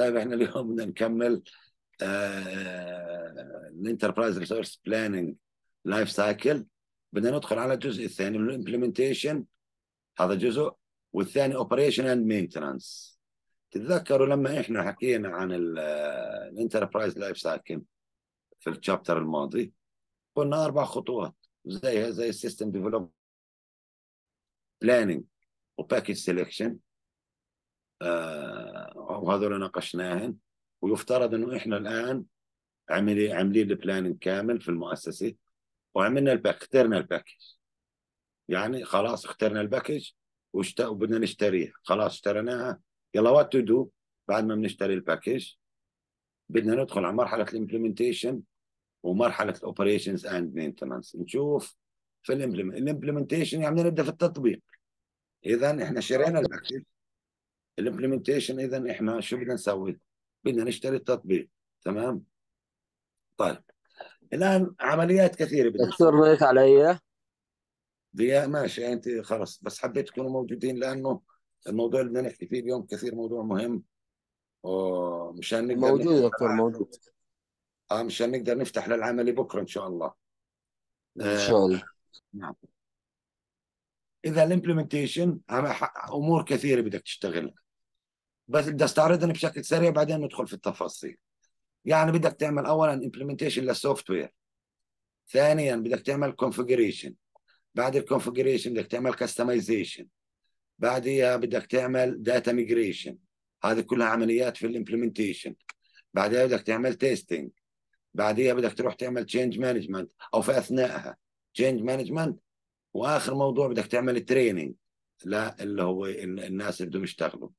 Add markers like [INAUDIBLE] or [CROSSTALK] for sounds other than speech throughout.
طيب احنا اليوم بدنا نكمل الانتربرايز ريسورس بلاننج لايف سايكل بدنا ندخل على الجزء الثاني من الامبلمنتيشن هذا جزء والثاني اوبريشن اند مينتنانس تتذكروا لما احنا حكينا عن الانتربرايز لايف سايكل في الشابتر الماضي قلنا اربع خطوات زيها زي السيستم ديفلوب بلاننج وباكج سيلكشن وهذول ناقشناهن ويفترض انه احنا الان عملي عاملين البلاننج كامل في المؤسسه وعملنا الباك اخترنا الباكج يعني خلاص اخترنا الباكج وبدنا نشتريها خلاص اشتريناها يلا وات تو دو بعد ما بنشتري الباكج بدنا ندخل على مرحله الامبلمنتيشن ومرحله الاوبريشنز اند مينتننس نشوف في الامبلمنتيشن يعني نبدا في التطبيق اذا احنا شرينا الباكج الامبلمنتيشن اذا احنا شو بدنا نسوي؟ بدنا نشتري التطبيق تمام؟ طيب الان عمليات كثيره بدنا دكتور ضيف علي ضياء ماشي انت خلص بس حبيت تكونوا موجودين لانه الموضوع اللي بدنا نحكي فيه اليوم كثير موضوع مهم ومشان نقدر موجود دكتور موجود اه مشان نقدر نفتح للعملي بكره ان شاء الله ان شاء الله نعم اذا الامبلمنتيشن امور كثيره بدك تشتغلها بس بدي استعرضهم بشكل سريع بعدين ندخل في التفاصيل يعني بدك تعمل اولا امبلمنتيشن للسوفت وير ثانيا بدك تعمل كونفجريشن بعد الكونفجريشن بدك تعمل كستمايزيشن بعدها بدك تعمل داتا ميجريشن هذه كلها عمليات في الامبلمنتيشن بعدها بدك تعمل تيستينج بعدها بدك تروح تعمل تشينج مانجمنت او في اثنائها تشينج مانجمنت واخر موضوع بدك تعمل تريننج لا اللي هو الناس اللي بدهم يشتغلوا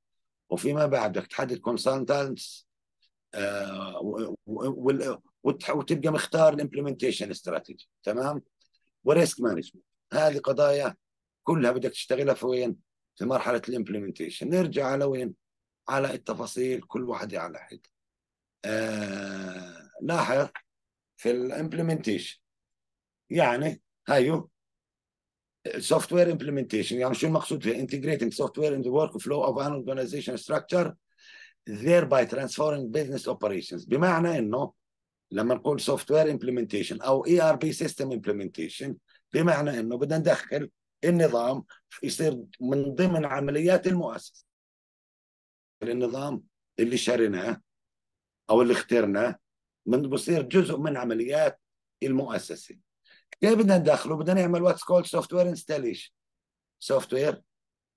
وفيما بعد بدك تحدد كونسلتنتس آه، وتبقى مختار الامبلمنتيشن استراتيجي تمام وريسك مانجمنت هذه قضايا كلها بدك تشتغلها في وين في مرحله الامبلمنتيشن نرجع على وين على التفاصيل كل واحده على حد آه لاحظ في الامبلمنتيشن يعني هيو software implementation يعني شو المقصود فيها integrating software in the workflow of an organization structure thereby transforming business operations بمعنى انه لما نقول software implementation او ERP system implementation بمعنى انه بدنا ندخل النظام يصير من ضمن عمليات المؤسسه النظام اللي شريناه او اللي اخترناه من بصير جزء من عمليات المؤسسه كيف بدنا ندخله بدنا نعمل واتس كول سوفت وير انستاليشن سوفت وير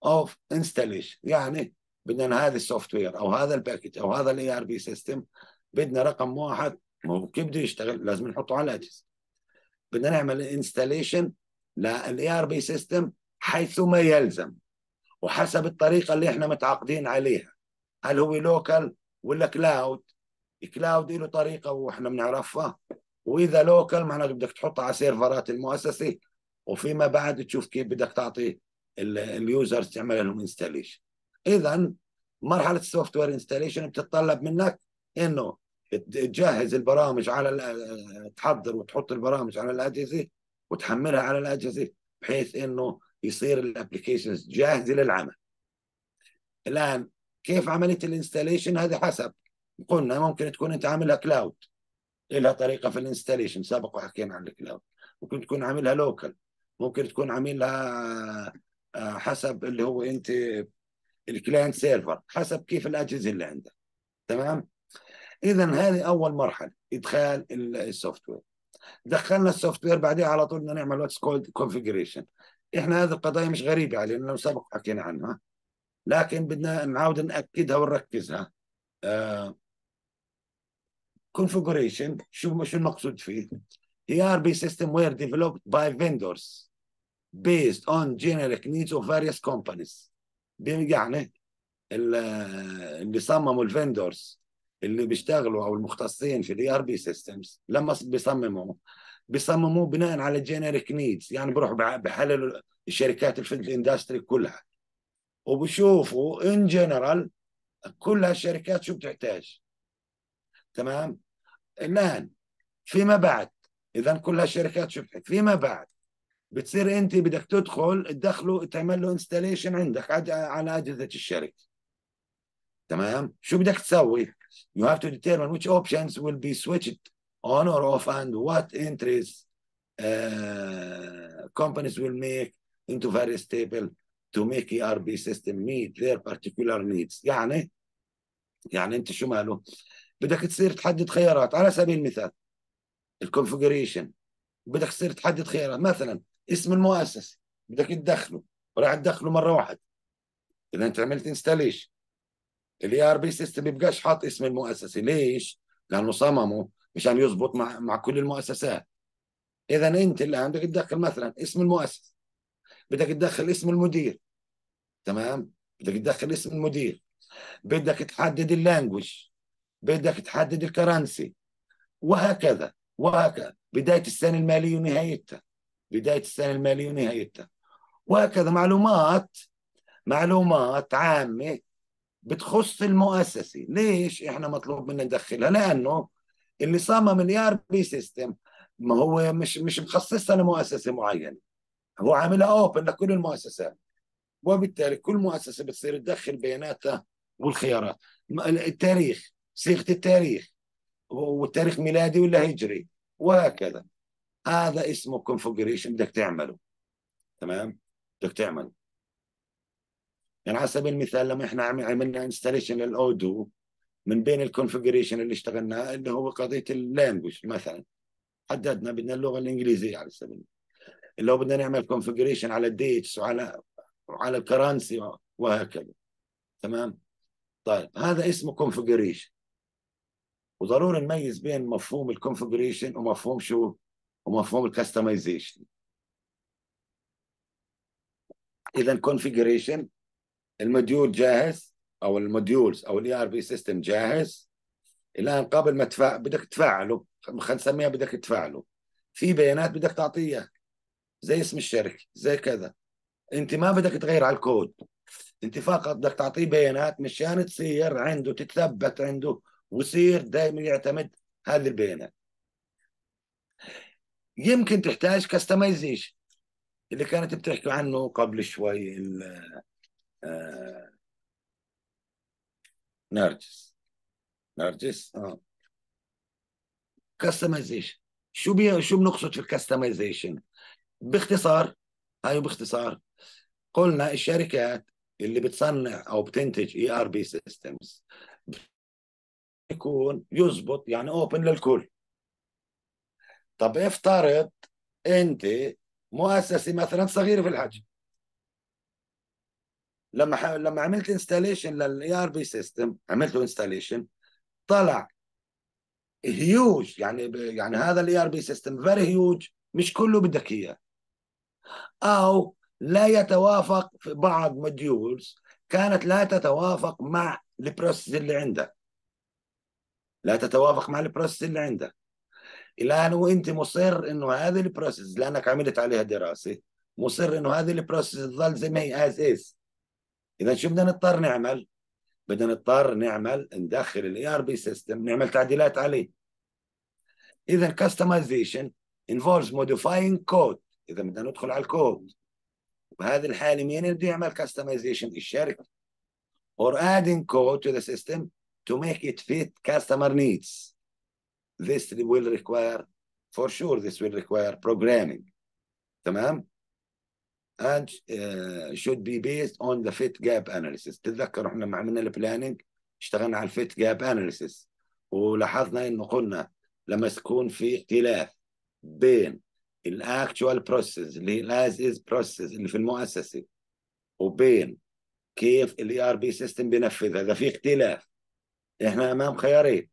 اوف انستاليشن يعني بدنا هذا السوفت وير او هذا الباكج او هذا الاي ار بي سيستم بدنا رقم واحد كيف بده يشتغل لازم نحطه على الاجهزه بدنا نعمل انستاليشن للاي ار بي سيستم حيثما يلزم وحسب الطريقه اللي احنا متعاقدين عليها هل هو لوكال ولا كلاود كلاود له طريقه واحنا بنعرفها واذا لوكال معناته بدك تحطه على سيرفرات المؤسسه وفيما بعد تشوف كيف بدك تعطي اليوزرز تعمل لهم انستاليشن اذا مرحله السوفت وير انستاليشن بتتطلب منك انه تجهز البرامج على تحضر وتحط البرامج على الاجهزه وتحملها على الاجهزه بحيث انه يصير الابلكيشنز جاهزه للعمل. الان كيف عمليه الانستاليشن هذه حسب قلنا ممكن تكون انت عاملها كلاود لها طريقه في الانستليشن سبق وحكينا عن الكلاود ممكن تكون عاملها لوكال ممكن تكون عاملها آه، حسب اللي هو انت الكلاينت سيرفر حسب كيف الاجهزه اللي عندك تمام اذا هذه اول مرحله ادخال السوفت وير دخلنا السوفت وير بعدها على طول بدنا نعمل واتس كولد كونفجريشن احنا هذه القضايا مش غريبه علينا لانه سبق حكينا عنها لكن بدنا نعاود ناكدها ونركزها آه configuration شو شو المقصود فيه ERP system were developed by vendors based on generic needs of various companies يعني اللي صمموا الفندورز اللي بيشتغلوا او المختصين في الاي ار بي سيستمز لما بيصمموا بيصمموا بناء على جينيريك نيدز يعني بروحوا بحللوا الشركات في الاندستري كلها وبشوفوا ان جنرال كل هالشركات شو بتحتاج تمام نهل فيما بعد اذا كلها شركات شفت فيما بعد بتصير انت بدك تدخل تدخله تعمل له انستليشن عندك على اجهزه الشركه تمام شو بدك تسوي you have to determine which options will be switched on or off and what entries uh, companies will make into various table to make ERP system meet their particular needs يعني يعني انت شو ماله بدك تصير تحدد خيارات على سبيل المثال الكونفجريشن بدك تصير تحدد خيارات مثلا اسم المؤسسه بدك تدخله وراح تدخله مره واحده اذا انت عملت انستاليشن الاي ار بي سيستم بيبقاش حاط اسم المؤسسه ليش؟ لانه صممه مشان يزبط مع مع كل المؤسسات اذا انت الان بدك تدخل مثلا اسم المؤسسه بدك تدخل اسم المدير تمام بدك تدخل اسم المدير بدك تحدد اللانجوج بدك تحدد الكرنسي وهكذا وهكذا بداية السنة المالية ونهايتها بداية السنة المالية ونهايتها وهكذا معلومات معلومات عامة بتخص المؤسسة ليش احنا مطلوب منا ندخلها لأنه اللي صمم الاي بي سيستم ما هو مش مش مخصصها لمؤسسة معينة هو عاملها اوبن لكل المؤسسات وبالتالي كل مؤسسة بتصير تدخل بياناتها والخيارات التاريخ صيغه التاريخ والتاريخ ميلادي ولا هجري وهكذا هذا اسمه كونفجريشن بدك تعمله تمام بدك تعمله يعني على سبيل المثال لما احنا عملنا انستليشن للاودو من بين الكونفجريشن اللي اشتغلناه اللي هو قضيه اللانجوج مثلا حددنا بدنا اللغه الانجليزيه على سبيل المثال لو بدنا نعمل كونفجريشن على الديتس وعلى وعلى الكرنسي وهكذا تمام طيب هذا اسمه كونفجريشن وضروري نميز بين مفهوم الكونفجريشن ومفهوم شو ومفهوم الكستمايزيشن اذا كونفجريشن الموديول جاهز او الموديولز او الاي ار بي سيستم جاهز الان قبل ما تفع... بدك تفعله خلينا نسميها بدك تفعله في بيانات بدك تعطيها زي اسم الشركه زي كذا انت ما بدك تغير على الكود انت فقط بدك تعطيه بيانات مشان تصير عنده تتثبت عنده ويصير دائما يعتمد هذه البيانات يمكن تحتاج كاستمايزيشن اللي كانت بتحكي عنه قبل شوي ال آه، نرجس نرجس اه كاستمايزيشن شو بي... شو بنقصد في الكاستمايزيشن باختصار هاي باختصار قلنا الشركات اللي بتصنع او بتنتج اي ار بي سيستمز يكون يزبط يعني اوبن للكل طب افترض انت مؤسسه مثلا صغيره في الحجم لما ح... لما عملت انستاليشن للاي ار بي سيستم عملت انستاليشن طلع هيوج يعني ب... يعني هذا الاي ار بي سيستم فيري هيوج مش كله بدك اياه او لا يتوافق في بعض موديولز كانت لا تتوافق مع البروسيس اللي عندك لا تتوافق مع البروسيس اللي عندك الان وانت مصر انه هذه البروسيس لانك عملت عليها دراسه مصر انه هذه البروسيس تظل زي ما هي از از اذا شو بدنا نضطر نعمل؟ بدنا نضطر نعمل ندخل الاي ار بي سيستم نعمل تعديلات عليه اذا كاستمايزيشن انفولز موديفاينج كود اذا بدنا ندخل على الكود بهذه الحاله مين اللي بده يعمل كاستمايزيشن الشركه or adding code to the system to make it fit customer needs. This will require, for sure, this will require programming. تمام؟ and uh, should be based on the fit gap analysis تتذكر احنا لما عملنا البلاننج اشتغلنا على الفيت جاب اناليسيس ولاحظنا انه قلنا لما تكون في اختلاف بين الاكتوال بروسيس اللي هي از بروسيس اللي في المؤسسه وبين كيف الاي ار بي سيستم بينفذها اذا في اختلاف احنا امام خيارين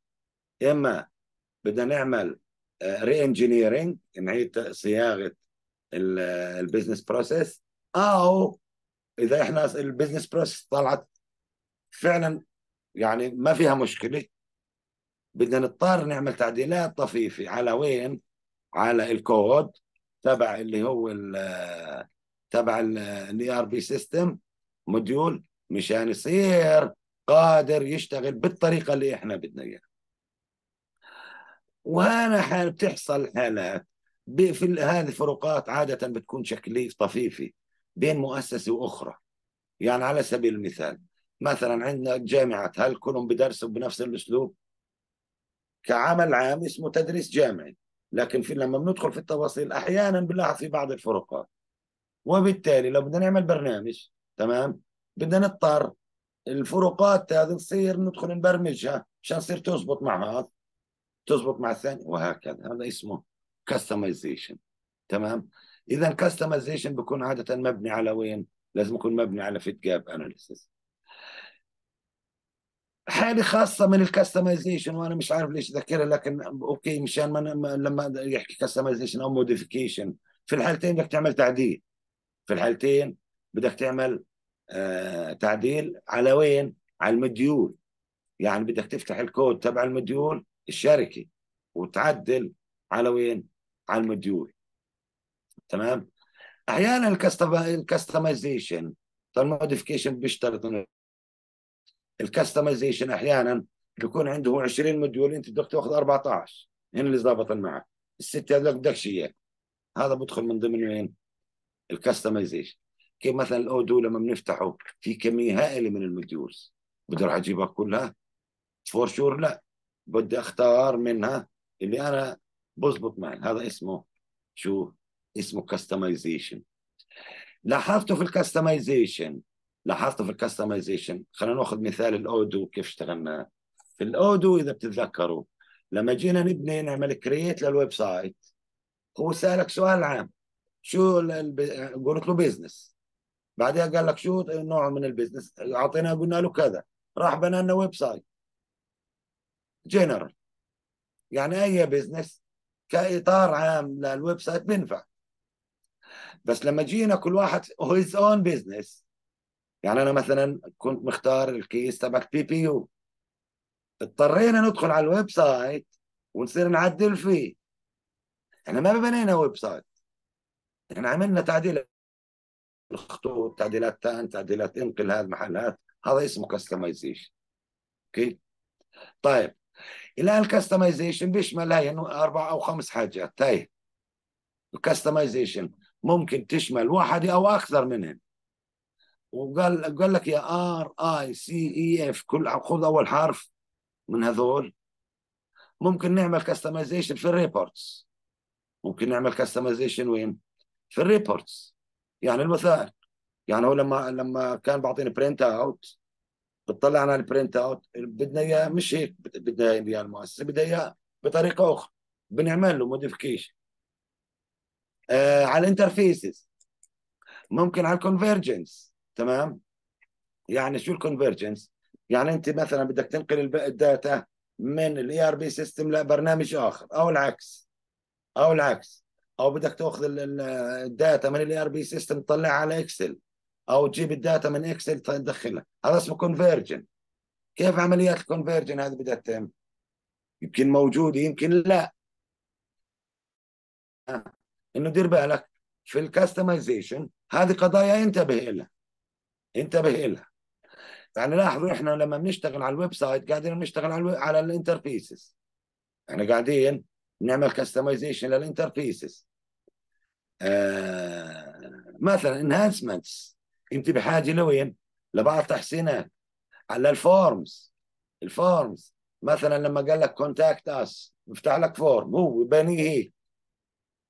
اما بدنا نعمل ري انجينيرنج نعيد صياغه البزنس بروسيس او اذا احنا البزنس بروسيس طلعت فعلا يعني ما فيها مشكله بدنا نضطر نعمل تعديلات طفيفه على وين؟ على الكود تبع اللي هو ال آه، تبع الاي ار بي سيستم موديول مشان يصير قادر يشتغل بالطريقة اللي إحنا بدنا إياها وهنا حال بتحصل حالات في هذه الفروقات عادة بتكون شكلية طفيفة بين مؤسسة وأخرى يعني على سبيل المثال مثلا عندنا جامعة هل كلهم بدرسوا بنفس الأسلوب كعمل عام اسمه تدريس جامعي لكن في لما بندخل في التفاصيل أحيانا بنلاحظ في بعض الفروقات وبالتالي لو بدنا نعمل برنامج تمام بدنا نضطر الفروقات هذه تصير ندخل نبرمجها عشان تصير تزبط مع هذا تزبط مع الثاني وهكذا هذا اسمه كاستمايزيشن تمام اذا كاستمايزيشن بيكون عاده مبني على وين لازم يكون مبني على فيت جاب اناليسيس حالة خاصة من الكستمايزيشن وانا مش عارف ليش ذكرها لكن اوكي مشان ما لما يحكي كستمايزيشن او موديفيكيشن في الحالتين بدك تعمل تعديل في الحالتين بدك تعمل آه، تعديل على وين؟ على المديول يعني بدك تفتح الكود تبع المديول الشركه وتعدل على وين؟ على المديول تمام؟ احيانا الكستمايزيشن طيب الموديفيكيشن بيشترط انه الكستمايزيشن احيانا بيكون عنده 20 مديول انت بدك تاخذ 14 هنا اللي ظابط معك السته هذول بدكش اياه هذا بدخل من ضمن وين؟ الكستمايزيشن كيف مثلا الاودو لما بنفتحه في كميه هائله من المديوز بدي اروح اجيبها كلها فور شور لا بدي اختار منها اللي انا بزبط معي هذا اسمه شو اسمه كاستمايزيشن لاحظته في الكاستمايزيشن لاحظته في الكاستمايزيشن خلينا ناخذ مثال الاودو كيف اشتغلنا في الاودو اذا بتتذكروا لما جينا نبني نعمل كرييت للويب سايت هو سالك سؤال عام شو قلت له بيزنس بعدها قال لك شو نوع من البزنس اعطيناه قلنا له كذا راح بنى لنا ويب سايت جنرال يعني اي بزنس كاطار عام للويب سايت بينفع بس لما جينا كل واحد هيز اون بزنس يعني انا مثلا كنت مختار الكيس تبعك بي بي يو اضطرينا ندخل على الويب سايت ونصير نعدل فيه احنا ما بنينا ويب سايت احنا عملنا تعديل الخطوط تعديلات تان تعديلات انقل هذا المحلات هذا هذا اسمه كستمايزيشن اوكي طيب الان الكستمايزيشن بيشمل هي اربع او خمس حاجات هي طيب، الكستمايزيشن ممكن تشمل واحدة او اكثر منهم وقال قال لك يا ار اي سي اي اف كل خذ اول حرف من هذول ممكن نعمل كستمايزيشن في الريبورتس ممكن نعمل كستمايزيشن وين؟ في الريبورتس يعني المثال يعني هو لما لما كان بعطيني برنت اوت بتطلع على البرنت اوت بدنا اياه مش هيك بدنا اياه المؤسسه بدها اياه بطريقه اخرى بنعمل له موديفيكيشن آه على الانترفيسز ممكن على الكونفرجنس تمام يعني شو الكونفرجنس يعني انت مثلا بدك تنقل الداتا من الاي ار بي سيستم لبرنامج اخر او العكس او العكس او بدك تاخذ الداتا من الاي ار بي سيستم تطلعها على اكسل او تجيب الداتا من اكسل تدخلها هذا اسمه كونفيرجن كيف عمليات الكونفيرجن هذه بدها تتم يمكن موجوده يمكن لا آه، انه دير بالك في الكستمايزيشن هذه قضايا انتبه لها انتبه لها يعني لاحظوا احنا لما بنشتغل على الويب سايت قاعدين بنشتغل على على الانترفيسز احنا قاعدين نعمل كستمايزيشن للانترفيسز آه، مثلا انهانسمنتس انت بحاجه لوين؟ لبعض تحسينات على الفورمز الفورمز مثلا لما قال لك كونتاكت اس بفتح لك فورم هو بني هي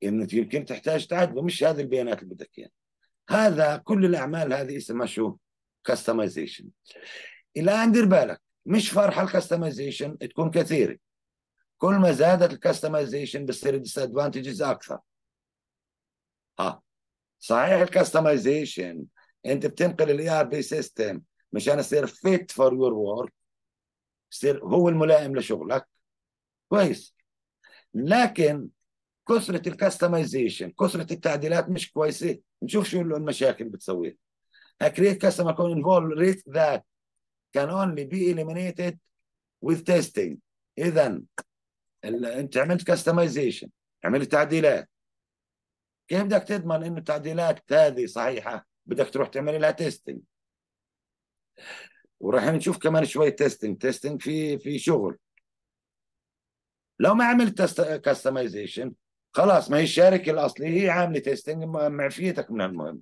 انه يمكن تحتاج تعدله مش هذه البيانات اللي بدك اياها هذا كل الاعمال هذه اسمها شو؟ كستمايزيشن الان دير بالك مش فرحه الكستمايزيشن تكون كثيره كل ما زادت الكستمايزيشن بتصير الديسادفانتجز اكثر اه صحيح الكستمايزيشن انت بتنقل الاي ار بي سيستم مشان يصير فيت فور يور وورك يصير هو الملائم لشغلك كويس لكن كثره الكستمايزيشن كثره التعديلات مش كويسه نشوف شو المشاكل بتسويها A create customer involved risk that can only be eliminated with testing اذا انت عملت كستمايزيشن عملت تعديلات كيف بدك تضمن انه التعديلات هذه صحيحه بدك تروح تعمل لها تيستنج وراح نشوف كمان شوي تيستنج تيستنج في في شغل لو ما عملت كستمايزيشن خلاص ما هي الشركه الاصليه هي عامله تيستنج معفيتك من المهم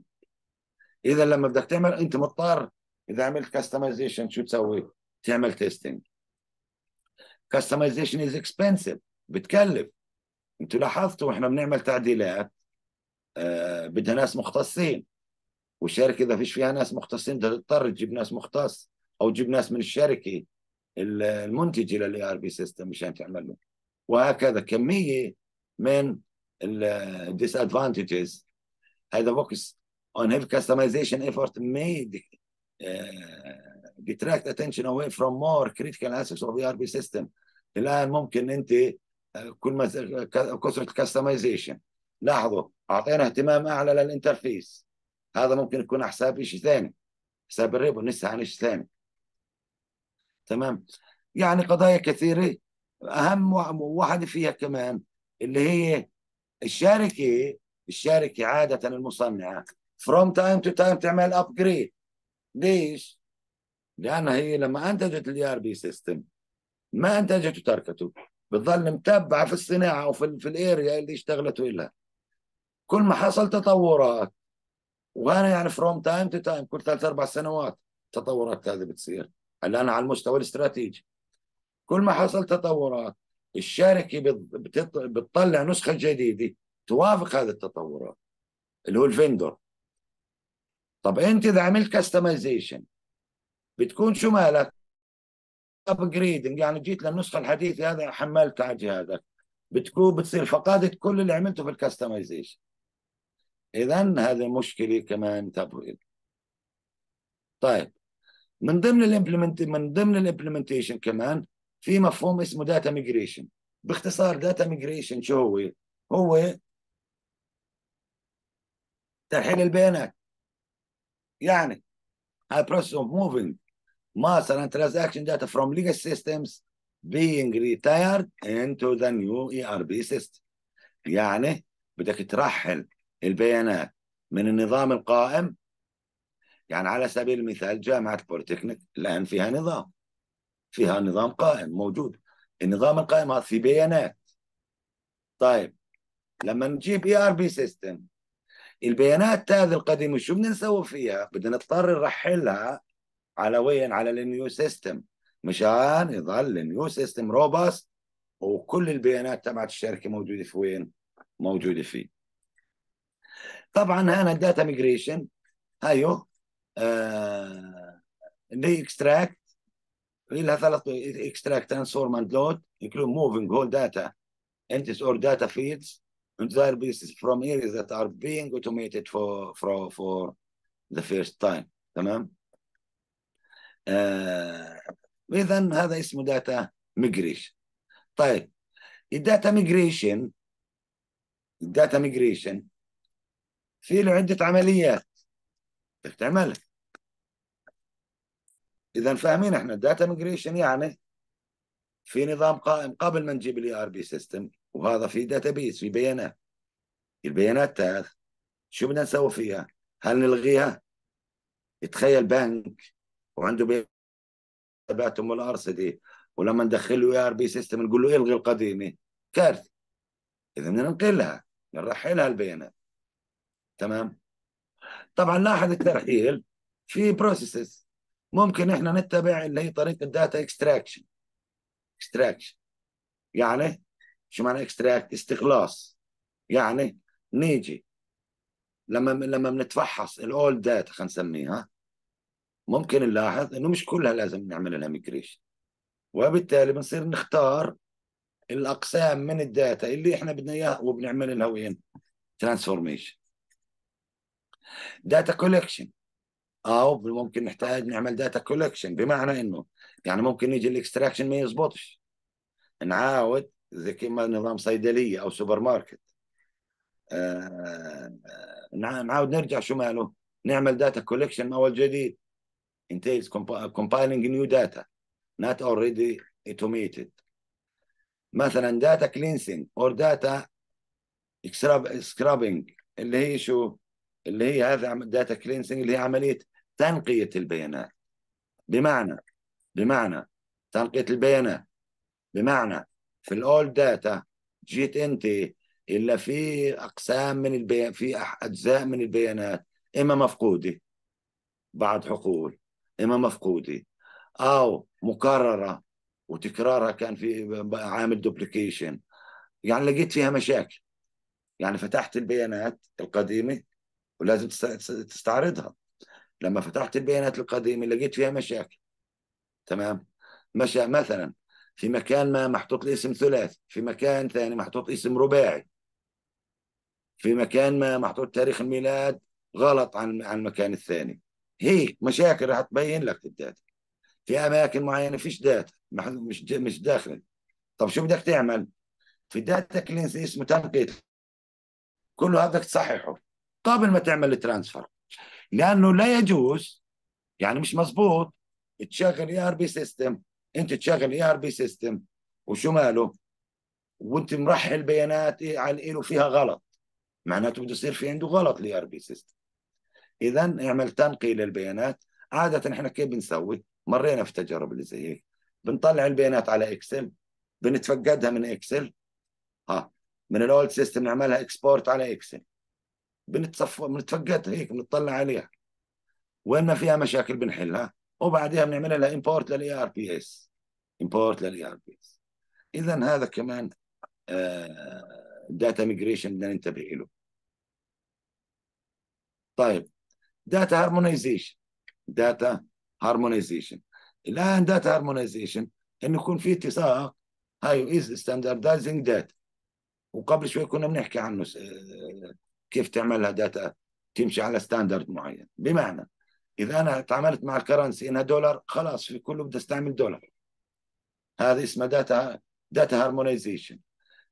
اذا لما بدك تعمل انت مضطر اذا عملت كستمايزيشن شو تسوي؟ تعمل تيستنج كستمايزيشن از اكسبنسيف بتكلف انتوا لاحظتوا احنا بنعمل تعديلات آه، بدها ناس مختصين والشركه اذا فيش فيها ناس مختصين بدها تضطر تجيب ناس مختص او تجيب ناس من الشركه المنتجه للاي ار بي سيستم مشان تعمل له وهكذا كميه من الديس ادفانتجز هذا فوكس هيف كاستمايزيشن ايفورت ميد ديتراكت اتنشن اواي فروم مور كريتيكال اسكس اوف اي ار بي سيستم الان ممكن انت آه، كل ما كثره الكستمايزيشن لاحظوا اعطينا اهتمام اعلى للانترفيس هذا ممكن يكون على حساب شيء ثاني حساب الريب نسى عن شيء ثاني تمام يعني قضايا كثيره اهم واحده فيها كمان اللي هي الشركه الشركه عاده المصنعه فروم تايم تو تايم تعمل ابجريد ليش؟ لانها هي لما انتجت الاي ار بي سيستم ما انتجته وتركته بتظل متبعه في الصناعه وفي في الاريا اللي اشتغلت لها كل ما حصل تطورات وانا يعني فروم تايم تو تايم كل ثلاث اربع سنوات تطورات هذه بتصير الان على المستوى الاستراتيجي كل ما حصل تطورات الشركه بتطلع نسخه جديده توافق هذه التطورات اللي هو الفندور طب انت اذا عملت كستمايزيشن بتكون شو مالك؟ ابجريدنج يعني جيت للنسخه الحديثه هذا حملتها على جهازك بتكون بتصير فقدت كل اللي عملته في الكستمايزيشن إذا هذه مشكلة كمان تبرئ طيب من ضمن الامبلمنت من ضمن الامبلمنتيشن كمان في مفهوم اسمه داتا ميجريشن باختصار داتا ميجريشن شو هو؟ هو ترحيل البيانات يعني هاي process of moving مثلا transaction data from legacy systems being retired into the new ERP system يعني بدك ترحل البيانات من النظام القائم يعني على سبيل المثال جامعة البوليتكنيك الآن فيها نظام فيها نظام قائم موجود النظام القائم هذا في بيانات طيب لما نجيب اي ار بي سيستم البيانات هذه القديمه شو بدنا نسوي فيها؟ بدنا نضطر نرحلها على وين؟ على النيو سيستم مشان يظل النيو سيستم روبست وكل البيانات تبعت الشركه موجوده في وين؟ موجوده فيه. طبعا هنا الداتا ميجريشن هايو آه اللي اكستراكت لها ثلاث اكستراكت ترانسفورم اند لود include موفينج هول داتا انتس اور داتا feeds and their basis فروم ايريز ذات ار بينج اوتوميتد فور فور for the first time تمام آه، اذا هذا اسمه داتا ميجريشن طيب الداتا ميجريشن الداتا ميجريشن في له عدة عمليات بدك تعملها إذا فاهمين احنا الداتا ميجريشن يعني في نظام قائم قبل ما نجيب الاي ار بي سيستم وهذا في داتا بيس في بيانات البيانات تاخ شو بدنا نسوي فيها؟ هل نلغيها؟ تخيل بنك وعنده بيانات والارصده ولما ندخل له اي ار بي سيستم نقول له الغي القديمه كارثه اذا بدنا ننقلها نرحلها البيانات تمام طبعا لاحظ الترحيل في بروسيسز ممكن احنا نتبع اللي هي طريقه داتا اكستراكشن اكستراكشن يعني شو معنى اكستراكت استخلاص يعني نيجي لما لما بنتفحص الاولد داتا خلينا نسميها ممكن نلاحظ انه مش كلها لازم نعمل لها ميجريشن وبالتالي بنصير نختار الاقسام من الداتا اللي احنا بدنا اياها وبنعمل لها وين ترانسفورميشن داتا كولكشن او ممكن نحتاج نعمل داتا كولكشن بمعنى انه يعني ممكن يجي الاكستراكشن ما يزبطش نعاود زي كما نظام صيدليه او سوبر ماركت آه نعاود نرجع شو ماله نعمل داتا كولكشن من اول جديد انتيلز كومبايلنج نيو داتا not already automated مثلا داتا كلينسينج اور داتا scrubbing اللي هي شو اللي هي هذا داتا كلينسنج اللي هي عمليه تنقيه البيانات بمعنى بمعنى تنقيه البيانات بمعنى في الاول داتا جيت انت الا في اقسام من البيان في اجزاء من البيانات اما مفقوده بعض حقول اما مفقوده او مكرره وتكرارها كان في عامل دوبليكيشن يعني لقيت فيها مشاكل يعني فتحت البيانات القديمه ولازم تستعرضها لما فتحت البيانات القديمة لقيت فيها مشاكل تمام مشى مثلا في مكان ما محطوط لي اسم ثلاثي في مكان ثاني محطوط اسم رباعي في مكان ما محطوط تاريخ الميلاد غلط عن عن المكان الثاني هي مشاكل راح تبين لك الداتا في اماكن معينه فيش داتا مش مش داخل طب شو بدك تعمل في داتا كلينس اسمه تنقيط كله هذا تصححه قبل ما تعمل الترانسفر لانه لا يجوز يعني مش مزبوط تشغل اي ار بي سيستم انت تشغل اي ار بي سيستم وشو ماله وانت مرحل بيانات إيه على له فيها غلط معناته بده يصير في عنده غلط الاي ار بي سيستم اذا اعمل تنقيه للبيانات عاده احنا كيف بنسوي مرينا في تجارب اللي زي هيك بنطلع البيانات على اكسل بنتفقدها من اكسل آه. ها من الاولد سيستم نعملها اكسبورت على اكسل بنتصف بنتفقدها هيك بنطلع عليها وين ما فيها مشاكل بنحلها وبعدها بنعملها لها امبورت للاي ار بي اس امبورت للاي ار بي اس اذا هذا كمان داتا آه، ميجريشن بدنا ننتبه له طيب داتا هارمونيزيشن داتا هارمونيزيشن الان داتا هارمونيزيشن انه يكون في اتساق هاي از ستاندردايزنج داتا وقبل شوي كنا بنحكي عنه آه، كيف تعمل لها داتا تمشي على ستاندرد معين بمعنى اذا انا تعاملت مع الكرنسي انها دولار خلاص في كله بدي استعمل دولار هذا اسمه داتا داتا هارمونيزيشن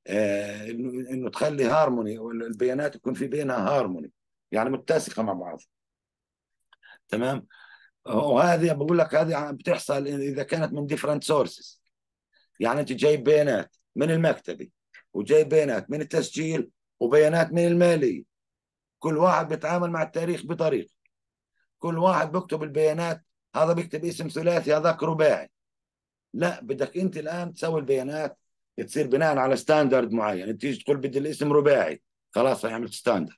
آه انه تخلي هارموني البيانات يكون في بينها هارموني يعني متسقه مع بعض تمام وهذه بقول لك هذه بتحصل اذا كانت من ديفرنت سورسز يعني انت جايب بيانات من المكتبي وجايب بيانات من التسجيل وبيانات من الماليه كل واحد بيتعامل مع التاريخ بطريقه كل واحد بيكتب البيانات هذا بيكتب اسم ثلاثي هذاك رباعي لا بدك انت الان تسوي البيانات تصير بناء على ستاندرد معين تيجي تقول بدي الاسم رباعي خلاص راح عملت ستاندرد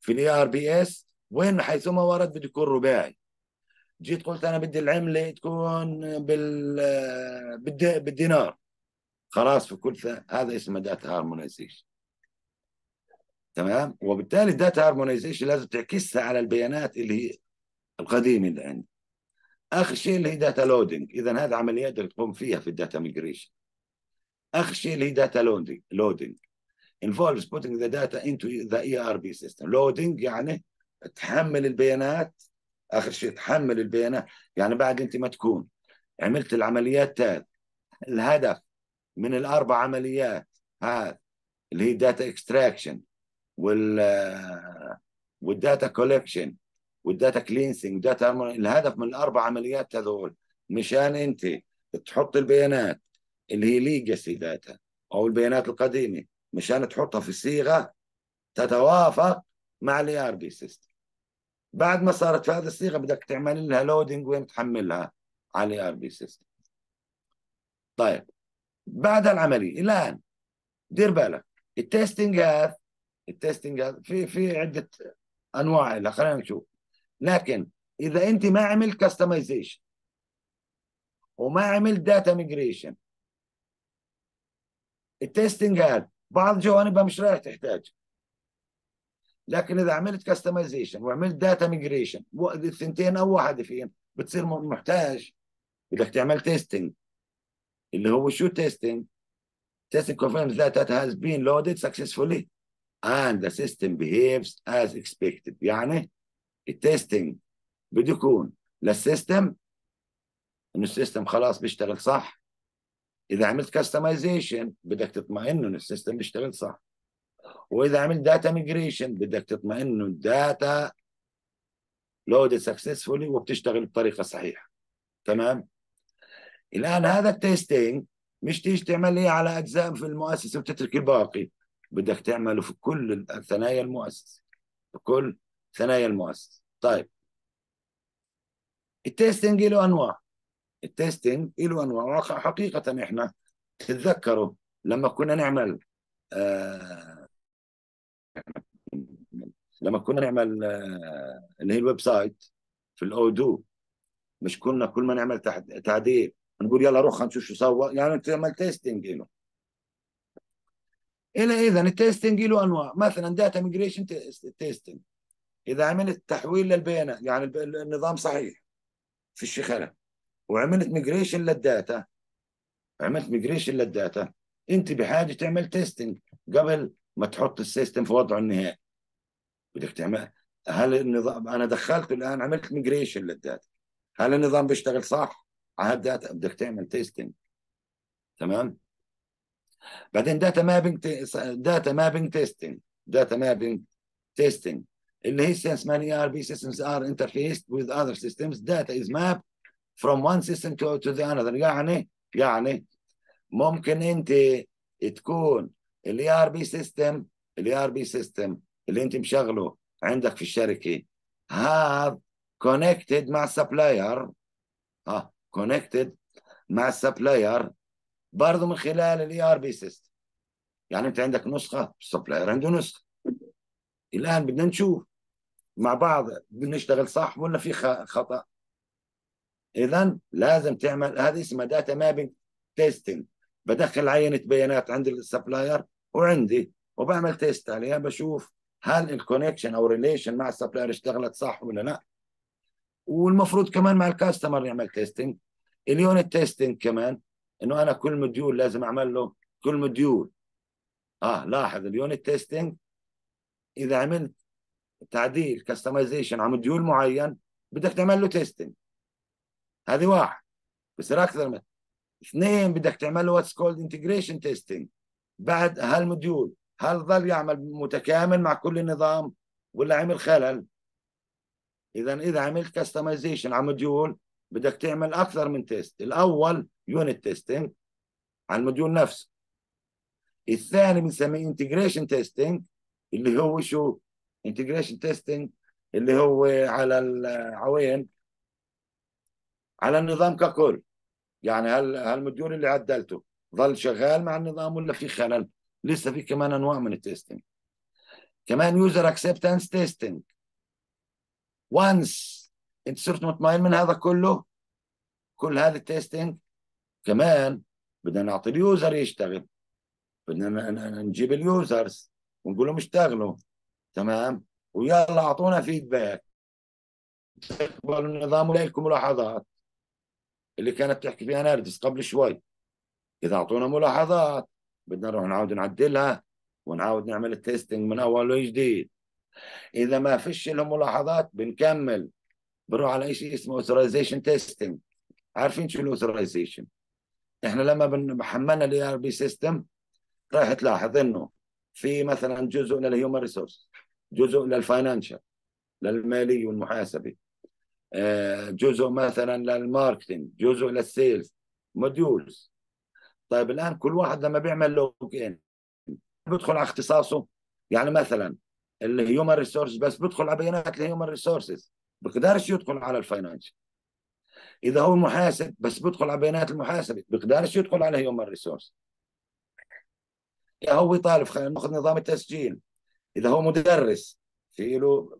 في الاي ار بي اس وين حيثما ورد بده يكون رباعي جيت قلت انا بدي العمله تكون بال بالدينار خلاص في كل هذا اسمه داتا هارمونيزيشن تمام وبالتالي الداتا هارمونيزيشن لازم تعكسها على البيانات اللي هي القديمه اللي عندي اخر شيء اللي هي داتا لودنج اذا هذا عمليات اللي تقوم فيها في الداتا ميجريشن اخر شيء اللي هي داتا لودنج لودنج involves putting the data into the ERP system loading يعني تحمل البيانات اخر شيء تحمل البيانات يعني بعد انت ما تكون عملت العمليات تال الهدف من الاربع عمليات هذا اللي هي داتا اكستراكشن وال والداتا كولكشن والداتا كلينسنج والداتا الهدف من الاربع عمليات هذول مشان انت تحط البيانات اللي هي ليجاسي داتا او البيانات القديمه مشان تحطها في صيغه تتوافق مع الاي ار بي سيستم بعد ما صارت في هذه الصيغه بدك تعمل لها لودنج وين تحملها على الاي ار بي سيستم طيب بعد العمليه الان دير بالك التستنج هذا التستنج في في عده انواع لها خلينا نشوف لكن اذا انت ما عملت كاستمايزيشن وما عملت داتا ميجريشن التستنج هذا بعض جوانبها مش رايح تحتاج لكن اذا عملت كاستمايزيشن وعملت داتا ميجريشن الثنتين او واحده فيهم بتصير محتاج بدك تعمل تيستنج اللي هو شو تيستنج تيستنج كونفيرمز ذات هاز بين لودد سكسسفولي and the system behaves as expected يعني التستنج بده يكون للسيستم انه السيستم خلاص بيشتغل صح اذا عملت كاستمايزيشن بدك تطمئن انه السيستم بيشتغل صح واذا عملت داتا ميجريشن بدك تطمئن انه الداتا لودد سكسسفولي وبتشتغل بطريقه صحيحه تمام الان هذا التيستينج مش تيجي تعمل ايه على اجزاء في المؤسسه وتترك الباقي بدك تعمله في كل ثنايا المؤسسة في كل ثنايا المؤسسة طيب التيستنج له أنواع التيستنج له أنواع حقيقة إحنا تتذكروا لما كنا نعمل آه، لما كنا نعمل آه، اللي هي الويب سايت في الاودو مش كنا كل ما نعمل تعديل نقول يلا روح نشوف شو سوى يعني تعمل تيستنج له الى اذا التيستنج له انواع مثلا داتا ميجريشن تيستنج اذا عملت تحويل للبيانات يعني النظام صحيح في الشخلة وعملت ميجريشن للداتا عملت ميجريشن للداتا انت بحاجه تعمل تيستنج قبل ما تحط السيستم في وضعه النهائي بدك تعمل هل النظام انا دخلته الان عملت ميجريشن للداتا هل النظام بيشتغل صح على الداتا بدك تعمل تيستنج تمام بعدين داتا مابنج داتا مابنج تيستنج داتا مابنج تيستنج اللي هي since many ERP systems are interfaced with other systems data is mapped from one system to, تو ذا انذر يعني يعني ممكن انت تكون الاي ار بي سيستم الاي ار بي سيستم اللي انت مشغله عندك في الشركه have كونكتد مع سبلاير اه كونكتد مع السبلاير برضه من خلال الاي ار بي سيستم يعني انت عندك نسخه السبلاير عنده نسخه الان بدنا نشوف مع بعض بنشتغل صح ولا في خطا اذا لازم تعمل هذه اسمها داتا مابينج تيستنج بدخل عينه بيانات عند السبلاير وعندي وبعمل تيست عليها بشوف هل الكونكشن او ريليشن مع السبلاير اشتغلت صح ولا لا والمفروض كمان مع الكاستمر نعمل تيستنج اليونت تيستنج كمان انه انا كل مديول لازم اعمل له كل مديول اه لاحظ اليونت تيستنج اذا عملت تعديل كستمايزيشن على مديول معين بدك تعمل له تيستنج هذه واحد بصير اكثر من اثنين بدك تعمل له واتس كولد انتجريشن تيستنج بعد هالمديول هل ظل يعمل متكامل مع كل النظام ولا عمل خلل اذا اذا عملت كستمايزيشن على مديول بدك تعمل اكثر من تيست الاول يونت تيستينج على المديول نفسه الثاني بنسميه انتجريشن تيستينج اللي هو شو انتجريشن تيستينج اللي هو على العوين على النظام ككل يعني هل هالمديول اللي عدلته ظل شغال مع النظام ولا في خلل لسه في كمان انواع من التيستينج كمان يوزر اكسبتنس تيستينج once انت صرت مطمئن من هذا كله كل هذا التيستينج كمان بدنا نعطي اليوزر يشتغل بدنا نجيب اليوزرز ونقول لهم اشتغلوا تمام ويلا اعطونا فيدباك استقبال النظام ولكم ملاحظات اللي كانت تحكي فيها ناردس قبل شوي اذا اعطونا ملاحظات بدنا نروح نعاود نعدلها ونعاود نعمل التيستينج من اول وجديد اذا ما فيش لهم ملاحظات بنكمل بنروح على شيء اسمه اوثرايزيشن تيستنج عارفين شو الاوثرايزيشن احنا لما حملنا الاي ار بي سيستم راح تلاحظ انه في مثلا جزء للهيومن ريسورس جزء للفاينانشال للمالي والمحاسبه آه، جزء مثلا للماركتنج جزء للسيلز موديولز طيب الان كل واحد لما بيعمل لوج ان بيدخل على اختصاصه يعني مثلا الهيومن ريسورس بس بدخل على بيانات الهيومن ريسورسز بقدرش يدخل على الفاينانشال اذا هو محاسب بس بيدخل على بيانات المحاسبه بقدرش يدخل على هيومن ريسورس اذا هو طالب خلينا ناخذ نظام التسجيل اذا هو مدرس في له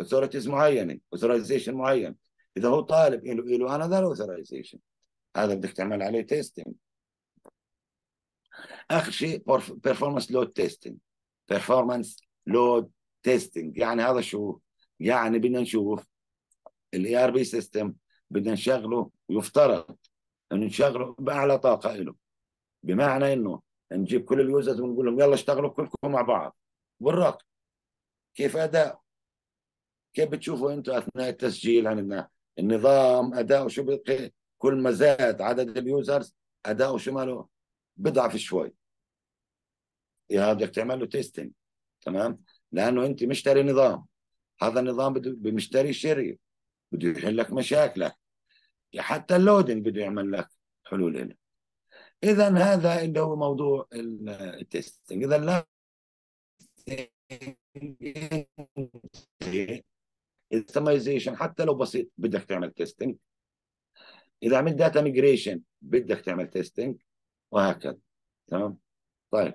اوثورتيز معينه اوثورايزيشن معين اذا هو طالب له له انذر اوثورايزيشن هذا بدك تعمل عليه تيستينج اخر شيء بيرفورمانس لود تيستينج بيرفورمانس لود تيستينج يعني هذا شو يعني بدنا نشوف الاي ار بي سيستم بدنا نشغله يفترض انه نشغله باعلى طاقه له بمعنى انه نجيب كل اليوزرز ونقول لهم يلا اشتغلوا كلكم مع بعض والرقم كيف اداء كيف بتشوفوا انتم اثناء التسجيل عن يعني النظام اداؤه شو بقي كل ما زاد عدد اليوزرز اداؤه شو ماله بضعف شوي يا بدك تعمل له تيستنج تمام لانه انت مشتري نظام هذا النظام بده شري بده يحل لك مشاكلك حتى اللودين بده يعمل لك حلول له اذا هذا اللي هو موضوع التستنج اذا لا الكستمايزيشن حتى لو بسيط بدك تعمل تيستنج اذا عملت داتا ميجريشن بدك تعمل تيستنج وهكذا تمام طيب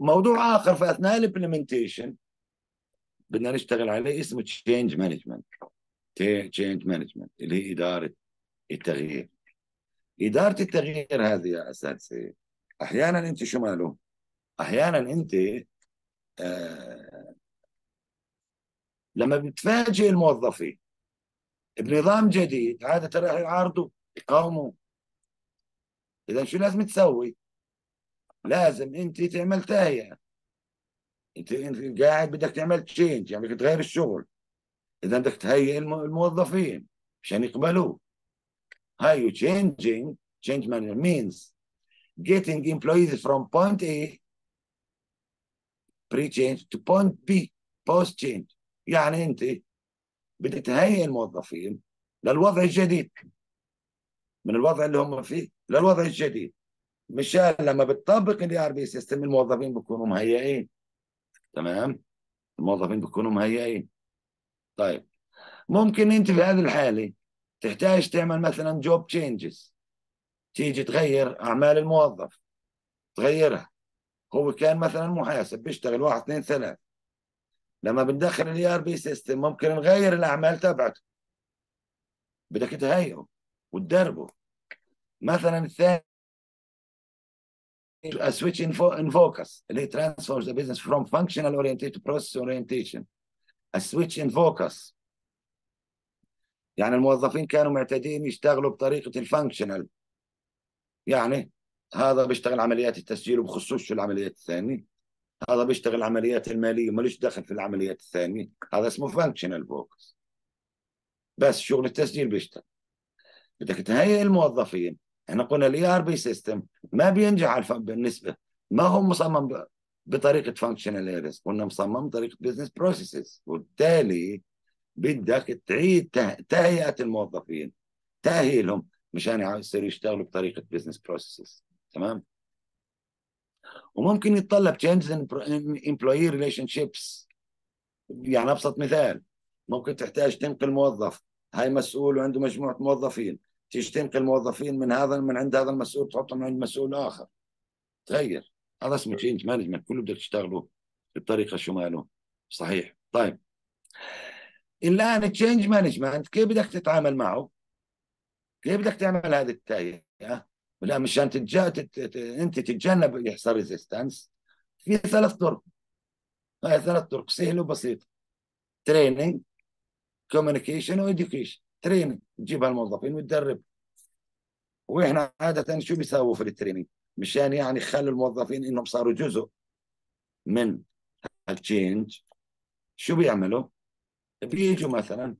موضوع اخر في اثناء الامبلمنتيشن بدنا نشتغل عليه اسمه تشينج مانجمنت تشينج مانجمنت اللي هي اداره التغيير اداره التغيير هذه يا اساتذه احيانا انت شو ماله احيانا انت آه لما بتفاجئ الموظفين بنظام جديد عادة راح يعارضوا يقاوموا اذا شو لازم تسوي؟ لازم انت تعمل تهيئة انت قاعد بدك تعمل تشينج يعني بدك تغير الشغل اذا بدك تهيئ الموظفين عشان يقبلوه هاي تشينجينج تشينج مانجر مينز getting employees from point A pre-change to point B post-change يعني انت بدك تهيئ الموظفين للوضع الجديد من الوضع اللي هم فيه للوضع الجديد مشان لما بتطبق الاي ار بي سيستم الموظفين بيكونوا مهيئين تمام الموظفين بيكونوا مهيئين إيه؟ طيب ممكن انت في هذه الحاله تحتاج تعمل مثلا جوب تشينجز تيجي تغير اعمال الموظف تغيرها هو كان مثلا محاسب بيشتغل واحد اثنين ثلاث لما بندخل الاي ار بي سيستم ممكن نغير الاعمال تبعته بدك تهيئه وتدربه مثلا الثاني Uh, switch in, fo in focus اللي transfers the business from functional orientation to process orientation a switch in focus يعني الموظفين كانوا معتادين يشتغلوا بطريقة الفانكشنال يعني هذا بيشتغل عمليات التسجيل وبخصوص العمليات الثانية هذا بيشتغل عمليات المالية ملوش دخل في العمليات الثانية هذا اسمه فانكشنال فوكس بس شغل التسجيل بيشتغل بدك تهيئ الموظفين احنا قلنا الاي ار بي سيستم ما بينجح بالنسبه ما هو مصمم بطريقه فانكشنال ايرز قلنا مصمم بطريقه بزنس بروسيسز وبالتالي بدك تعيد تهيئه الموظفين تاهيلهم مشان يصيروا يشتغلوا بطريقه بزنس بروسيسز تمام وممكن يتطلب تشينجز امبلوي ريليشن شيبس يعني ابسط مثال ممكن تحتاج تنقل موظف هاي مسؤول وعنده مجموعه موظفين تيجي تنقل الموظفين من هذا من عند هذا المسؤول تحطهم عند مسؤول اخر تغير هذا اسمه تشينج نعم. مانجمنت كله بدك تشتغله بالطريقه شو ماله صحيح طيب الان التشينج مانجمنت كيف بدك تتعامل معه؟ كيف بدك تعمل هذه التهيئه؟ لا مشان تتجا... تت... انت تتجنب يحصل ريزيستنس في ثلاث طرق هاي ثلاث طرق سهله وبسيطه تريننج كوميونيكيشن واديوكيشن تريننج تجيب هالموظفين وتدرب واحنا عاده شو بيساووا في التريننج مشان يعني خلوا الموظفين انهم صاروا جزء من التشينج شو بيعملوا؟ بيجوا مثلا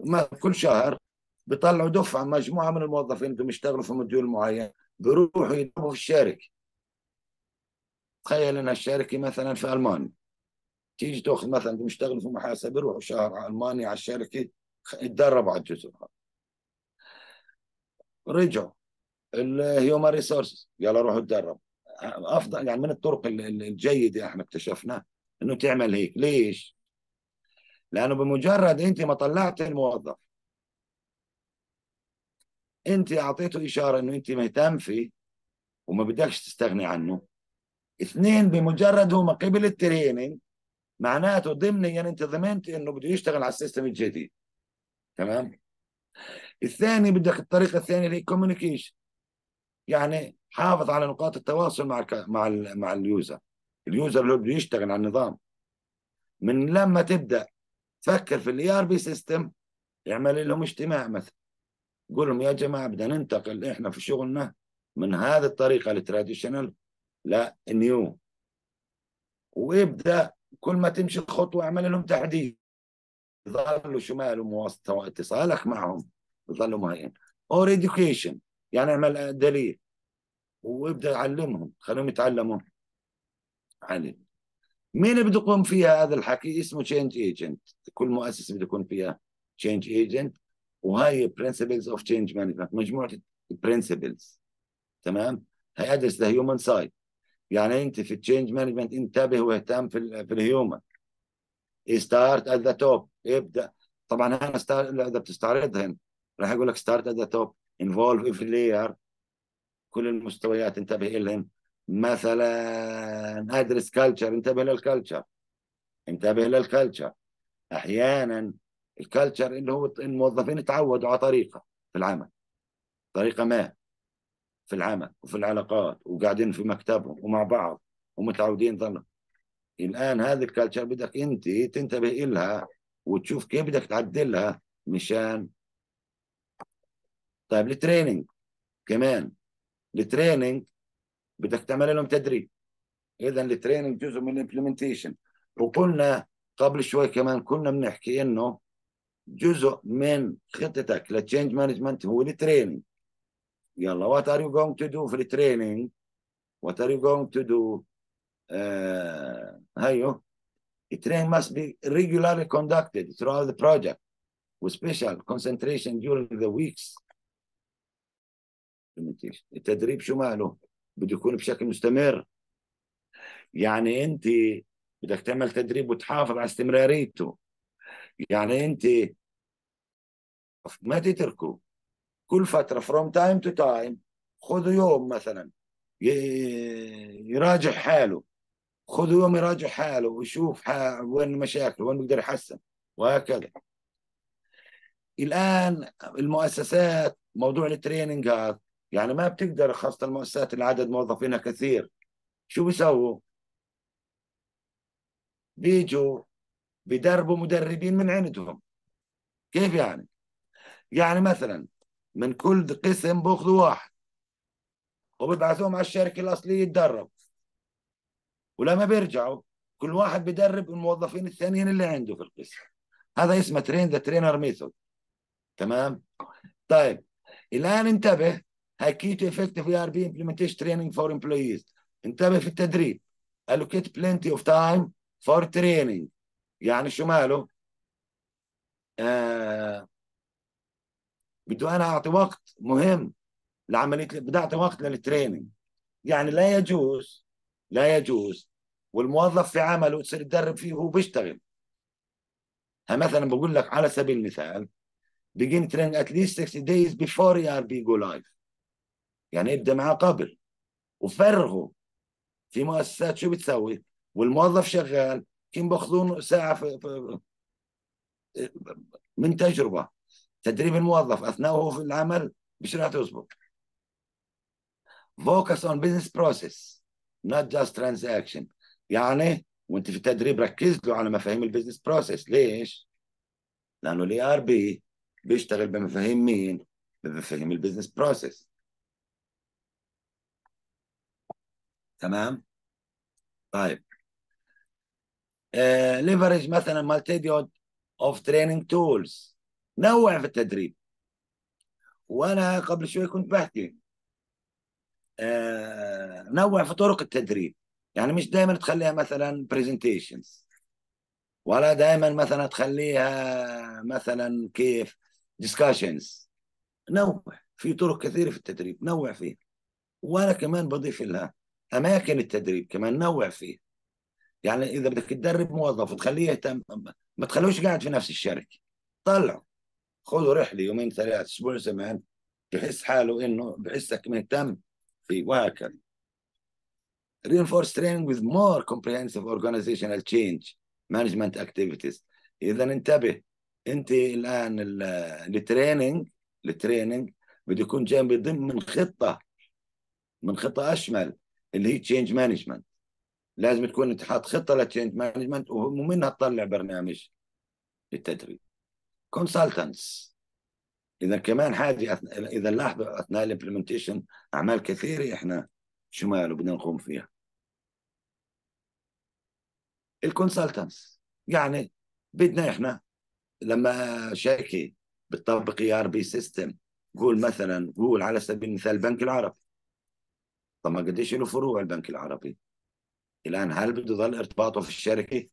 ما كل شهر بيطلعوا دفعه مجموعه من الموظفين بدهم يشتغلوا في موديول معين بيروحوا يدربوا في الشركه تخيل انها الشركه مثلا في المانيا تيجي تاخذ مثلا بدهم يشتغلوا في محاسبه بيروحوا شهر على المانيا على الشركه اتدربوا على الجزء هذا رجعوا الهيومن ريسورسز يلا روحوا اتدربوا افضل يعني من الطرق الجيده احنا اكتشفنا انه تعمل هيك ليش؟ لانه بمجرد انت ما طلعت الموظف انت اعطيته اشاره انه انت مهتم فيه وما بدكش تستغني عنه اثنين بمجرد هو ما قبل التريننج معناته ضمنيا انت ضمنت انه بده يشتغل على السيستم الجديد تمام الثاني بدك الطريقه الثانيه اللي هي كوميونيكيشن يعني حافظ على نقاط التواصل مع ال مع ال مع اليوزر اليوزر اللي بده يشتغل على النظام من لما تبدا فكر في الاي ار بي سيستم اعمل لهم اجتماع مثلا قول لهم يا جماعه بدنا ننتقل احنا في شغلنا من هذه الطريقه التراديشنال للنيو وابدا كل ما تمشي خطوه اعمل لهم تحديث يظلوا شمال ومواصلة اتصالك معهم يظلوا مهيئين اور education يعني اعمل دليل وابدا علمهم خليهم يتعلمون علم مين بده يقوم فيها هذا الحكي اسمه تشينج ايجنت كل مؤسسه بده يكون فيها تشينج ايجنت وهي برنسبلز اوف تشينج مانجمنت مجموعه برنسبلز تمام هي ادرس ذا هيومن سايد يعني انت في التشينج مانجمنت انتبه واهتم في الهيومن ستارت ات ذا توب ابدا طبعا هنا اذا بتستعرضها هنا راح يقول لك ستارت ات ذا توب انفولف افري لاير كل المستويات انتبه لهم مثلا ادرس كلتشر انتبه للكلتشر انتبه للكلتشر احيانا الكلتشر اللي هو الموظفين اتعودوا على طريقه في العمل طريقه ما في العمل وفي العلاقات وقاعدين في مكتبهم ومع بعض ومتعودين ظلهم الان هذه الكالتشر بدك انت تنتبه إلها وتشوف كيف بدك تعدلها مشان طيب التريننج كمان التريننج بدك تعمل لهم تدريب اذا التريننج جزء من الامبلمنتيشن وقلنا قبل شوي كمان كنا بنحكي انه جزء من خطتك للتشينج مانجمنت هو التريننج يلا وات ار يو جوينج تو دو في التريننج وات ار يو جوينج تو دو هيو آه، The training must be regularly conducted throughout the project with special concentration during the weeks. التدريب شو ماله؟ بده يكون بشكل مستمر. يعني انت بدك تعمل تدريب وتحافظ على استمراريته. يعني انت ما تتركه كل فتره فروم تايم تو تايم خذوا يوم مثلا يراجع حاله خذ يوم يراجع حاله ويشوف وين مشاكله وين بيقدر يحسن وهكذا الان المؤسسات موضوع التريننج هذا يعني ما بتقدر خاصه المؤسسات اللي عدد موظفينها كثير شو بيسووا؟ بيجوا بدربوا مدربين من عندهم كيف يعني؟ يعني مثلا من كل قسم باخذوا واحد وبيبعثوهم على الشركه الاصليه يتدرب ولما بيرجعوا كل واحد بدرب الموظفين الثانيين اللي عنده في القسم هذا اسمه ترين ذا ترينر ميثود تمام طيب الان انتبه هاي كي تو افكتيف ار بي امبلمنتيشن تريننج فور امبلويز انتبه في التدريب allocate plenty of time for training يعني شو ماله آه بده انا اعطي وقت مهم لعمليه بدي اعطي وقت للتريننج يعني لا يجوز لا يجوز والموظف في عمله تصير تدرب فيه وهو بيشتغل مثلا بقول لك على سبيل المثال begin training at least 60 days before ERP go live يعني ابدا معاه قبل وفرغه في مؤسسات شو بتسوي والموظف شغال كم باخذون ساعه في من تجربه تدريب الموظف اثناء وهو في العمل مش راح تزبط focus on business process not just transaction يعني وانت في التدريب ركز له على مفاهيم البيزنس بروسيس ليش؟ لانه الاي ار بي بيشتغل بمفاهيم مين؟ بمفاهيم البيزنس بروسيس تمام؟ طيب ليفرج آه، مثلا مالتيديود اوف تريننج تولز نوع في التدريب وانا قبل شوي كنت بحكي آه، نوع في طرق التدريب يعني مش دايما تخليها مثلا برزنتيشنز ولا دايما مثلا تخليها مثلا كيف ديسكشنز نوع في طرق كثيره في التدريب نوع فيه وانا كمان بضيف لها اماكن التدريب كمان نوع فيه يعني اذا بدك تدرب موظف وتخليه يهتم ما تخلوش قاعد في نفس الشركه طلعه خذوا رحله يومين ثلاث اسبوع زمان بحس حاله انه بحسك مهتم في وهكذا reinforce training with more comprehensive organizational change management activities اذا انتبه انت الان التريننج التريننج بده يكون جاي ضمن خطه من خطه اشمل اللي هي تشينج مانجمنت لازم تكون انت حاط خطه للتشينج مانجمنت ومنها تطلع برنامج للتدريب consultants اذا كمان حاجه أثناء اذا لاحظوا اثناء الامبلمنتيشن اعمال كثيره احنا شو ما بدنا نقوم فيها الكونسلتنس يعني بدنا احنا لما شركه بتطبق اي ار بي سيستم قول مثلا قول على سبيل المثال البنك العربي طب ما قديش له فروع البنك العربي الان هل بده يضل ارتباطه في الشركه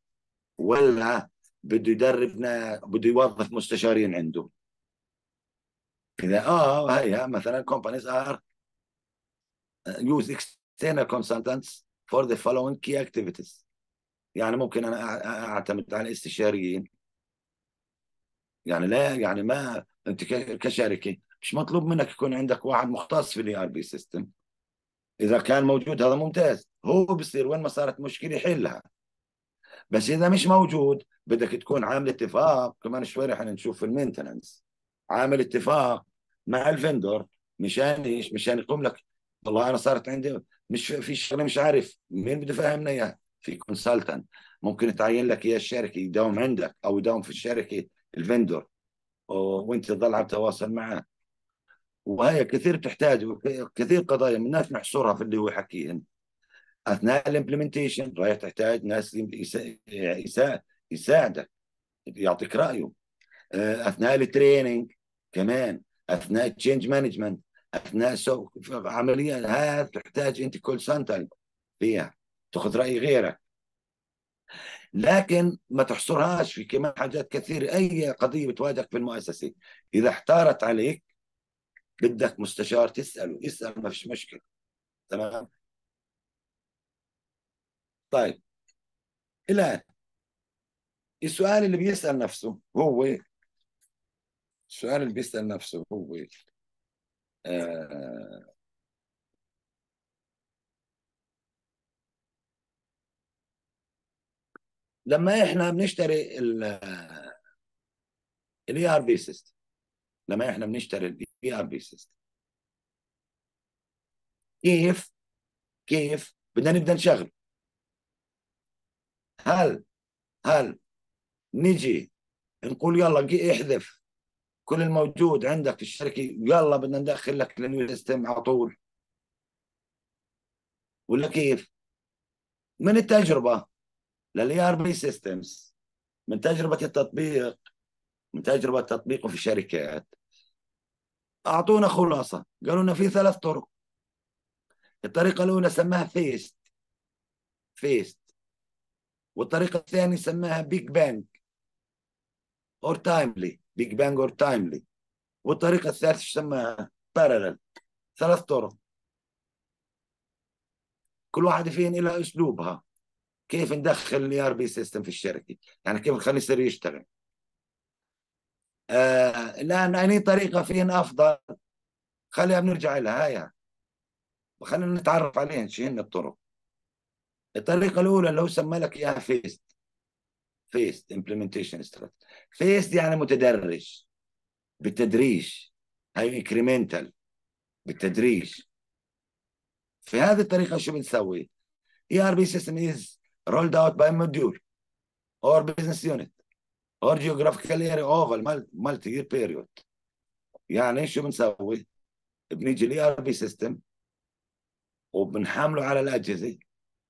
ولا بده يدربنا بده يوظف مستشارين عنده كده آه،, آه،, اه هي مثلا companies are use external consultants for the following key activities يعني ممكن انا اعتمد على الاستشاريين يعني لا يعني ما انت كشركه مش مطلوب منك يكون عندك واحد مختص في الاي ار بي سيستم اذا كان موجود هذا ممتاز هو بصير وين ما صارت مشكله يحلها بس اذا مش موجود بدك تكون عامل اتفاق كمان شوي رح نشوف في المينتننس عامل اتفاق مع الفندور مشان ايش؟ مشان يقوم لك والله انا صارت عندي مش في شغله مش عارف مين بده يفهمنا اياها؟ في كونسلتنت ممكن يتعين لك اياه الشركه يداوم عندك او يداوم في الشركه الفندور وانت تضل على تواصل معه وهي كثير بتحتاج كثير قضايا من الناس محصورها في اللي هو حكيه اثناء الامبلمنتيشن رايح تحتاج ناس يساعدك يعطيك رايه اثناء التريننج كمان اثناء تشينج مانجمنت اثناء سو عمليه هذا تحتاج انت كول سنتر فيها تاخذ راي غيرك لكن ما تحصرهاش في كمان حاجات كثيره اي قضيه بتواجهك في المؤسسه اذا احتارت عليك بدك مستشار تساله اسال ما فيش مشكله تمام طيب الان السؤال اللي بيسال نفسه هو السؤال اللي بيسأل نفسه هو آه لما احنا بنشتري ال ار بي سيستم لما احنا بنشتري ال ار بي سيستم كيف كيف بدنا نبدا نشغله هل هل نجي نقول يلا احذف كل الموجود عندك الشركه يلا بدنا ندخل لك النيو سيستم على طول ولا كيف؟ من التجربه للاي ار بي سيستمز من تجربه التطبيق من تجربه تطبيقه في شركات اعطونا خلاصه قالوا لنا في ثلاث طرق الطريقه الاولى سماها فيست فيست والطريقه الثانيه سماها بيج بانج اور تايملي بيج بانج اور تايملي والطريقه الثالثه تسمى بارلل ثلاث طرق كل واحده فيهن لها اسلوبها كيف ندخل الاي ار بي سيستم في الشركه يعني كيف نخلي يصير يشتغل آه الان اني طريقه فيهن افضل خليها بنرجع لها هاي وخلينا نتعرف عليهم شو هن الطرق الطريقه الاولى اللي هو سمى لك اياها فيست فيست امبلمنتيشن استراتيجي فيس يعني متدرج بالتدريج هاي انكريمنتال بالتدريج في هذه الطريقه شو بنسوي؟ اي ار بي سيستم از رولد اوت باي موديول اور بزنس يونت اور جيوغرافيكال اري اوفر مالتي يير بيريود يعني شو بنسوي؟ بنيجي الاي ار بي سيستم وبنحمله على الاجهزه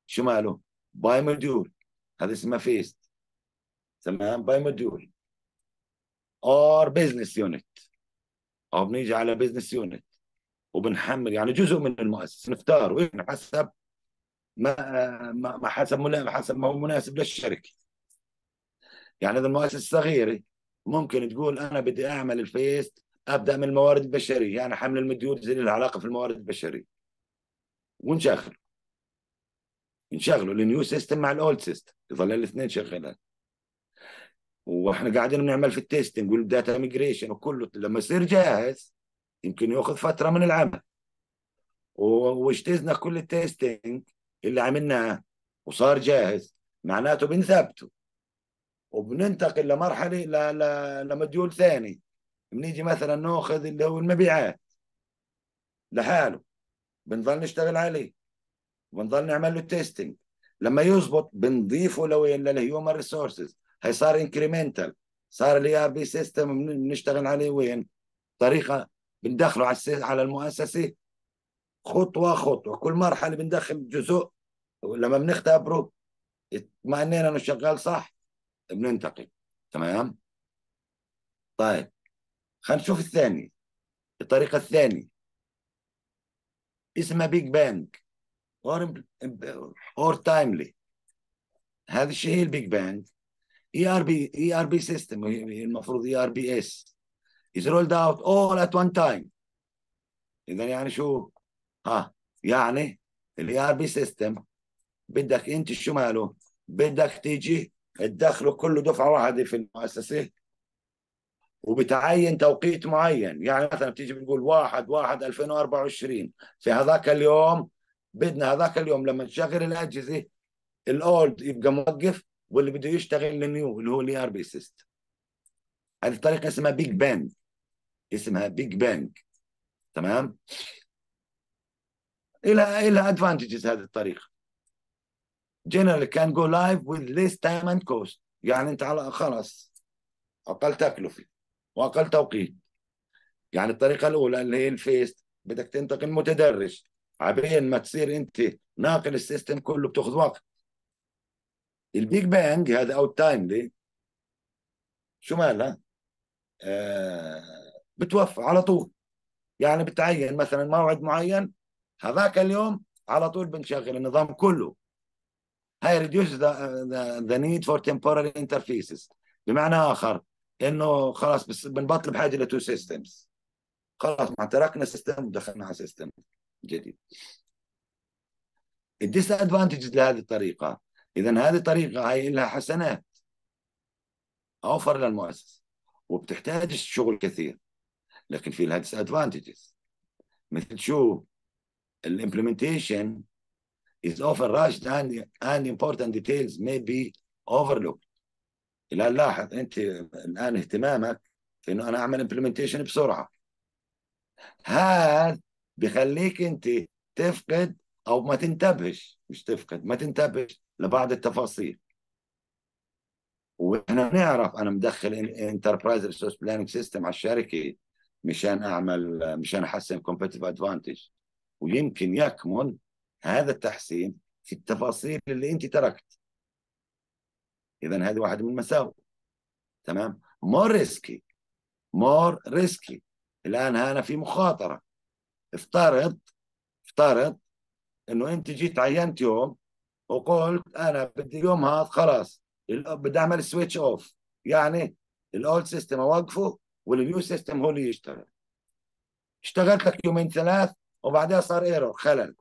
شو ماله؟ باي موديول هذا اسمه فيست تمام باي موديول ار بزنس يونت او بنيجي على بزنس يونت وبنحمل يعني جزء من المؤسسه نختار وين حسب ما ما حسب ما حسب ما هو مناسب للشركه يعني اذا المؤسسه صغيره ممكن تقول انا بدي اعمل الفيس ابدا من الموارد البشريه يعني حمل المديون اللي لها علاقه في الموارد البشريه ونشغله نشغله النيو سيستم مع الاولد سيستم يظل الاثنين شغالين واحنا قاعدين بنعمل في التيستنج والداتا ميجريشن وكله لما يصير جاهز يمكن ياخذ فتره من العمل واجتزنا كل التيستنج اللي عملناه وصار جاهز معناته بنثبته وبننتقل لمرحله ل... ل... لمديول ثاني بنيجي مثلا ناخذ اللي هو المبيعات لحاله بنضل نشتغل عليه بنضل نعمل له تيستنج لما يزبط بنضيفه لو للهيومن ريسورسز هي صار انكريمنتال صار الاي ار بي سيستم بنشتغل عليه وين؟ طريقه بندخله على على المؤسسه خطوه خطوه كل مرحله بندخل جزء لما بنختبره اطمئنينا انه شغال صح بننتقل تمام؟ طيب خلينا نشوف الثاني الطريقه الثانيه اسمها بيج بانج اور اور تايملي هذا الشيء هي البيج بانج اي ار بي اي ار بي سيستم المفروض اي ار بي اس از رولد اوت اول ات وان تايم اذا يعني شو ها يعني الاي ار بي سيستم بدك انت شو ماله بدك تيجي تدخله كله دفعه واحده في المؤسسه وبتعين توقيت معين يعني مثلا بتيجي بتقول واحد واحد 2024 في هذاك اليوم بدنا هذاك اليوم لما تشغل الاجهزه الاولد يبقى موقف واللي بده يشتغل النيو اللي هو الاي ار بي سيستم هذه الطريقه اسمها بيج بانج اسمها بيج بانج تمام الى الى ادفانتجز هذه الطريقه جنرال كان جو لايف وذ ليس تايم اند كوست يعني انت على خلاص اقل تكلفه واقل توقيت يعني الطريقه الاولى اللي هي الفيس بدك تنتقل متدرج عبين ما تصير انت ناقل السيستم كله بتاخذ وقت البيج بانج هذا اوت تايملي شو مالها آه بتوفى على طول يعني بتعين مثلا موعد معين هذاك اليوم على طول بنشغل النظام كله هاي ريديوس ذا نيد فور temporary بمعنى اخر انه خلاص بس بنبطل بحاجه لتو سيستمز خلاص ما تركنا سيستم ودخلنا على سيستم جديد الديس ادفانتجز لهذه الطريقه اذا هذه طريقه هاي لها حسنات اوفر للمؤسسه وبتحتاج شغل كثير لكن في لها ديس ادفانتجز مثل شو الامبلمنتيشن is often rushed and, and important details may be overlooked الان لاحظ انت الان اهتمامك في انه انا اعمل implementation بسرعه هذا بخليك انت تفقد او ما تنتبهش مش تفقد ما تنتبهش لبعض التفاصيل واحنا بنعرف انا مدخل انتربرايز ريسورس بلاننج سيستم على الشركه مشان اعمل مشان احسن كومبتيتيف ادفانتج ويمكن يكمن هذا التحسين في التفاصيل اللي انت تركت اذا هذه واحد من المساوئ تمام مور ريسكي مور ريسكي الان هنا في مخاطره افترض افترض انه انت جيت عينت يوم وقلت انا بدي يوم هذا خلاص بدي اعمل سويتش اوف يعني الاولد سيستم اوقفه والنيو سيستم هو اللي يشتغل اشتغلت لك يومين ثلاث وبعدها صار ايرور خلل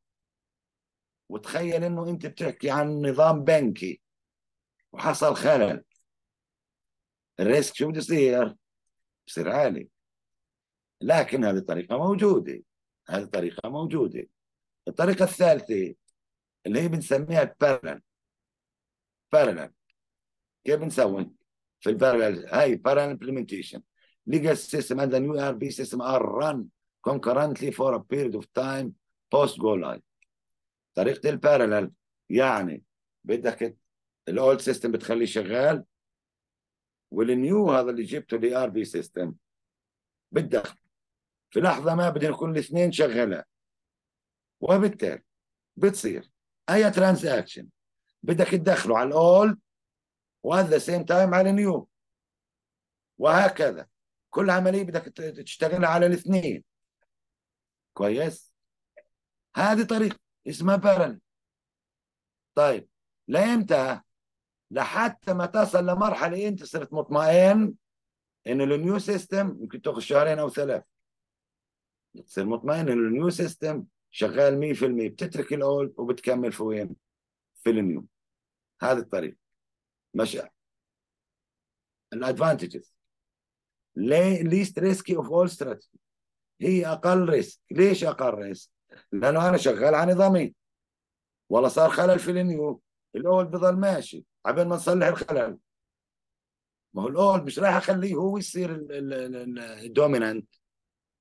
وتخيل انه انت بتحكي عن نظام بنكي وحصل خلل الريسك شو بده يصير؟ بصير عالي لكن هذه الطريقة موجودة هذه الطريقة موجودة الطريقة الثالثة اللي هي بنسميها البارلل بارلل كيف بنسوي في البارلل هاي بارلل امبلمنتيشن legal سيستم اند نيو ار بي سيستم ار ران كونكرنتلي فور ا بيريد اوف تايم بوست جو لايف طريقة البارلل يعني بدك الاولد سيستم بتخليه شغال والنيو هذا اللي جبته الاي ار بي سيستم بدك في لحظة ما بدنا يكون الاثنين شغالة وبالتالي بتصير هي ترانزاكشن بدك تدخله على الاولد وات ذا سيم تايم على النيو وهكذا كل عمليه بدك تشتغلها على الاثنين كويس هذه طريقه اسمها بارل طيب لامتى لحتى ما تصل لمرحله انت صرت مطمئن انه النيو سيستم ممكن تاخذ شهرين او ثلاث تصير مطمئن انه النيو سيستم شغال 100% بتترك الاولد وبتكمل في وين؟ في النيو هذا الطريق مشى الادفانتجز ليست ريسكي اوف اول ستراتيجي هي اقل ريسك ليش اقل ريسك؟ لانه انا شغال على نظامي والله صار خلل في النيو الاولد بضل ماشي عبين ما نصلح الخلل ما هو الاولد مش راح اخليه هو يصير الدوميننت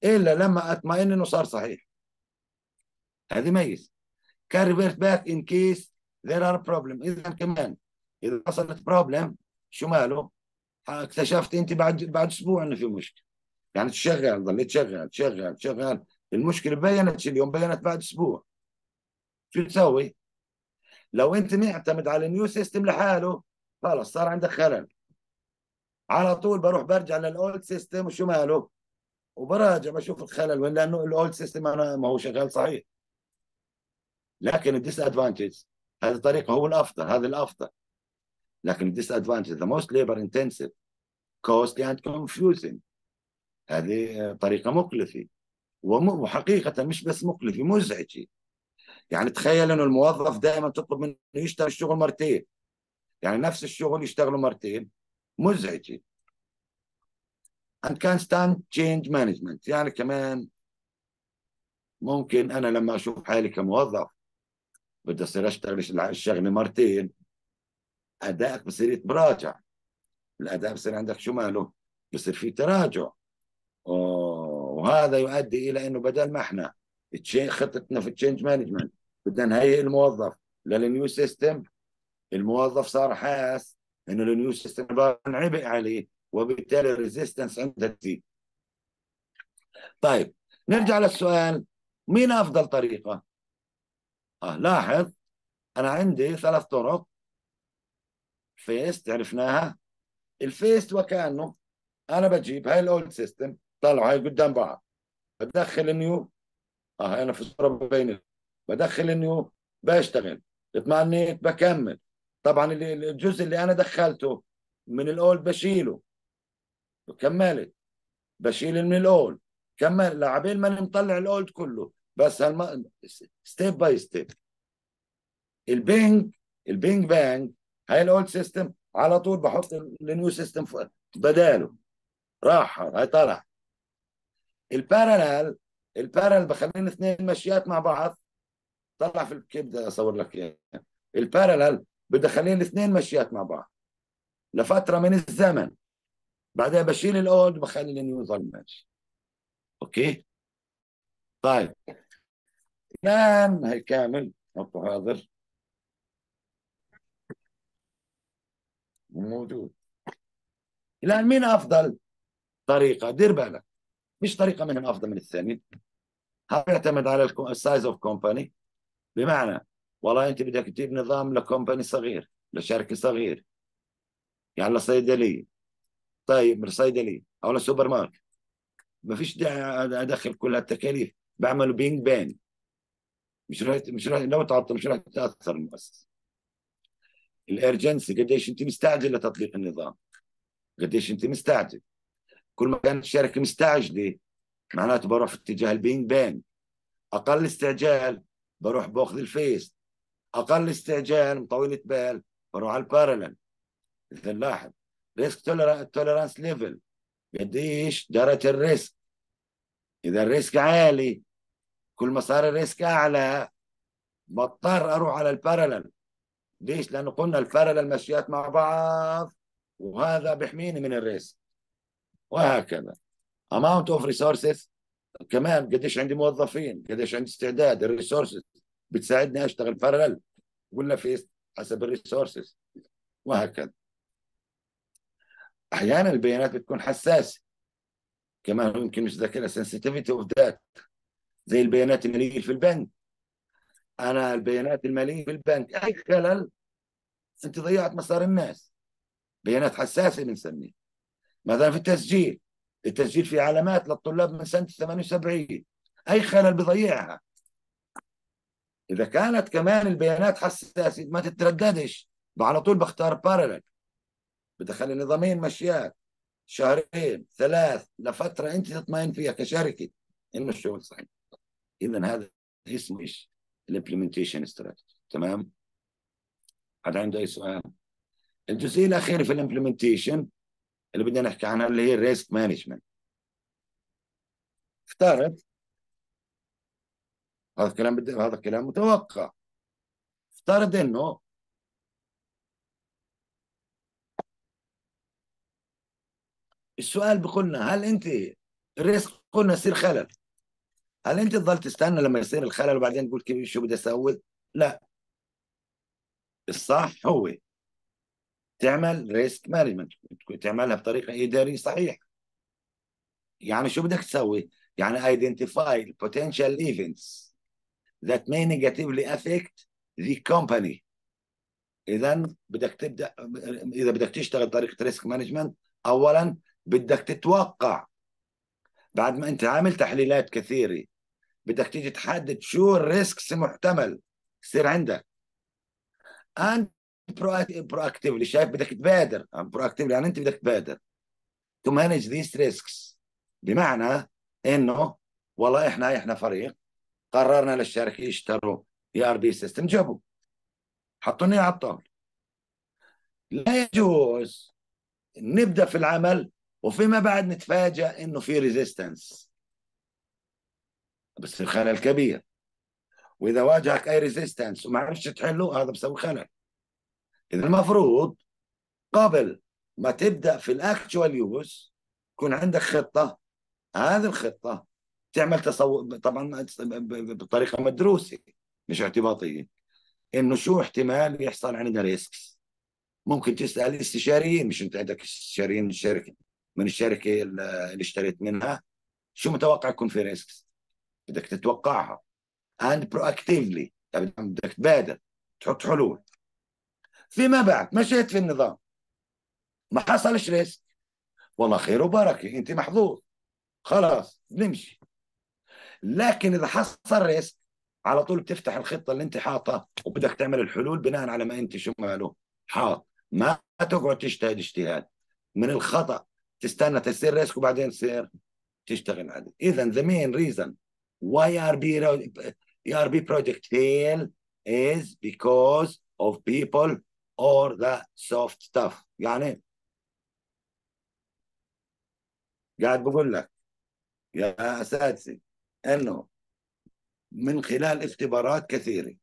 الا لما اطمئن انه صار صحيح هذه ميز كان ريفيرت باك ان كيس ذير ار بروبلم اذا كمان اذا حصلت بروبلم شو ماله اكتشفت انت بعد بعد اسبوع انه في مشكله يعني تشغل ضليت تشغل تشغل تشغل المشكله بينت اليوم بينت بعد اسبوع شو تسوي؟ لو انت معتمد على النيو سيستم لحاله خلص صار عندك خلل على طول بروح برجع للاولد سيستم وشو ماله وبراجع بشوف الخلل وين لانه الاولد سيستم انا ما هو شغال صحيح لكن الديس ادفانتج هذه الطريقه هو الافضل هذا الافضل لكن الديس ادفانتج ذا موست ليبر انتنسيف كوستلي اند كونفيوزنج هذه طريقه مكلفه وحقيقه مش بس مكلفه مزعجه يعني تخيل انه الموظف دائما تطلب منه يشتغل الشغل مرتين يعني نفس الشغل يشتغله مرتين مزعجه and constant change management يعني كمان ممكن انا لما اشوف حالي كموظف بدي اصير اشتغل الشغله مرتين ادائك بصير يتراجع الاداء بصير عندك شو ماله بصير في تراجع وهذا يؤدي الى انه بدل ما احنا خطتنا في التشينج مانجمنت بدنا نهيئ الموظف للنيو سيستم الموظف صار حاس انه النيو سيستم عبء عليه وبالتالي الريزيستنس عندها تزيد طيب نرجع للسؤال مين افضل طريقه آه لاحظ أنا عندي ثلاث طرق فيست عرفناها الفيست وكأنه أنا بجيب هاي الأولد سيستم طلعوا هاي قدام بعض بدخل النيو اه أنا في الصورة بين بدخل النيو بشتغل اطمأنيت بكمل طبعا الجزء اللي أنا دخلته من الأولد بشيله كملت بشيل من الأولد كمل لعبين ما نطلع الأولد كله بس هالم... ستيب باي ستيب البينج البينج بانج هاي الاولد سيستم على طول بحط النيو سيستم بداله راح هاي طلع البارلل البارلل بخلين اثنين مشيات مع بعض طلع في كيف بدي اصور لك اياها يعني. بدي اخلين الاثنين مشيات مع بعض لفتره من الزمن بعدين بشيل الاولد وبخلي النيو يظل ماشي اوكي طيب نعم هاي كامل حطه حاضر موجود الان مين افضل طريقه دير بالك مش طريقه منهم افضل من الثانيه هذا يعتمد على السايز اوف كومباني بمعنى والله انت بدك تجيب نظام لكومباني صغير لشركه صغير يعني لصيدليه طيب لصيدليه او لسوبر ماركت ما فيش داعي ادخل كل هالتكاليف بعمل بينج بانج مش راح مش راح لو تعطل مش راح تتاثر المؤسسه الارجنسي قديش انت مستعجل لتطبيق النظام قديش انت مستعجل كل ما كانت الشركه مستعجله معناته بروح في اتجاه البين بان اقل استعجال بروح باخذ الفيس اقل استعجال مطولة بال بروح على البارلل اذا لاحظ ريسك توليرانس ليفل قديش درجه الريسك اذا الريسك عالي كل ما صار الريسك اعلى بضطر اروح على البارلل ليش؟ لانه قلنا البارلل مشيات مع بعض وهذا بيحميني من الريسك وهكذا amount اوف ريسورسز كمان قديش عندي موظفين قديش عندي استعداد الريسورسز بتساعدني اشتغل بارلل ولا في حسب الريسورسز وهكذا احيانا البيانات بتكون حساسه كمان ممكن مش ذاكرها sensitivity اوف داتا زي البيانات الماليه في البنك انا البيانات الماليه في البنك اي خلل انت ضيعت مسار الناس بيانات حساسه بنسميها مثلا في التسجيل التسجيل في علامات للطلاب من سنه 78 اي خلل بضيعها اذا كانت كمان البيانات حساسه ما تترددش على طول بختار بارلل بدخل النظامين مشيات شهرين ثلاث لفتره انت تطمئن فيها كشركه انه الشغل صحيح اذا هذا اسمه ايش؟ الامبلمنتيشن استراتيجي تمام؟ حد عنده اي سؤال؟ الجزئيه الاخيره في الامبلمنتيشن اللي بدنا نحكي عنها اللي هي الريسك مانجمنت افترض هذا الكلام بدي هذا الكلام متوقع افترض انه السؤال بقولنا هل انت الريسك قلنا يصير خلل هل انت تظل تستنى لما يصير الخلل وبعدين تقول كيف شو بدي اسوي؟ لا الصح هو تعمل ريسك مانجمنت تعملها بطريقه اداريه صحيحه يعني شو بدك تسوي؟ يعني identify potential events that may negatively affect the company اذا بدك تبدا اذا بدك تشتغل طريقه ريسك مانجمنت اولا بدك تتوقع بعد ما انت عامل تحليلات كثيره بدك تيجي تحدد شو الريسكس المحتمل يصير عندك انت برو اكتيفلي شايف بدك تبادر برو اكتيفلي يعني انت بدك تبادر تو مانج ذيس ريسكس بمعنى انه والله احنا احنا فريق قررنا للشركه يشتروا اي ار بي سيستم جابوا حطوني على الطاوله لا يجوز نبدا في العمل وفيما بعد نتفاجأ انه في ريزيستنس بس الخلل كبير واذا واجهك اي ريزيستنس وما عرفتش تحله هذا بسوي خلل اذا المفروض قبل ما تبدا في الاكتوال يوز يكون عندك خطه هذه الخطه تعمل تصور طبعا بطريقه مدروسه مش اعتباطيه انه شو احتمال يحصل عندنا ريسكس ممكن تسال الاستشاريين مش انت عندك استشاريين من الشركه من الشركه اللي اشتريت منها شو متوقع يكون في ريسك بدك تتوقعها اند برو اكتيفلي بدك تبادر تحط حلول فيما بعد مشيت في النظام ما حصلش ريسك والله خير وبركه انت محظوظ خلاص نمشي لكن اذا حصل ريسك على طول بتفتح الخطه اللي انت حاطها وبدك تعمل الحلول بناء على ما انت شو ماله حاط ما تقعد تجتهد اجتهاد من الخطا تستنى تصير ريسك وبعدين تصير تشتغل عليه اذا ذا مين ريزن why ار بي project fail is because of people or the soft ستاف يعني قاعد بقول لك يا اساتذه انه من خلال اختبارات كثيره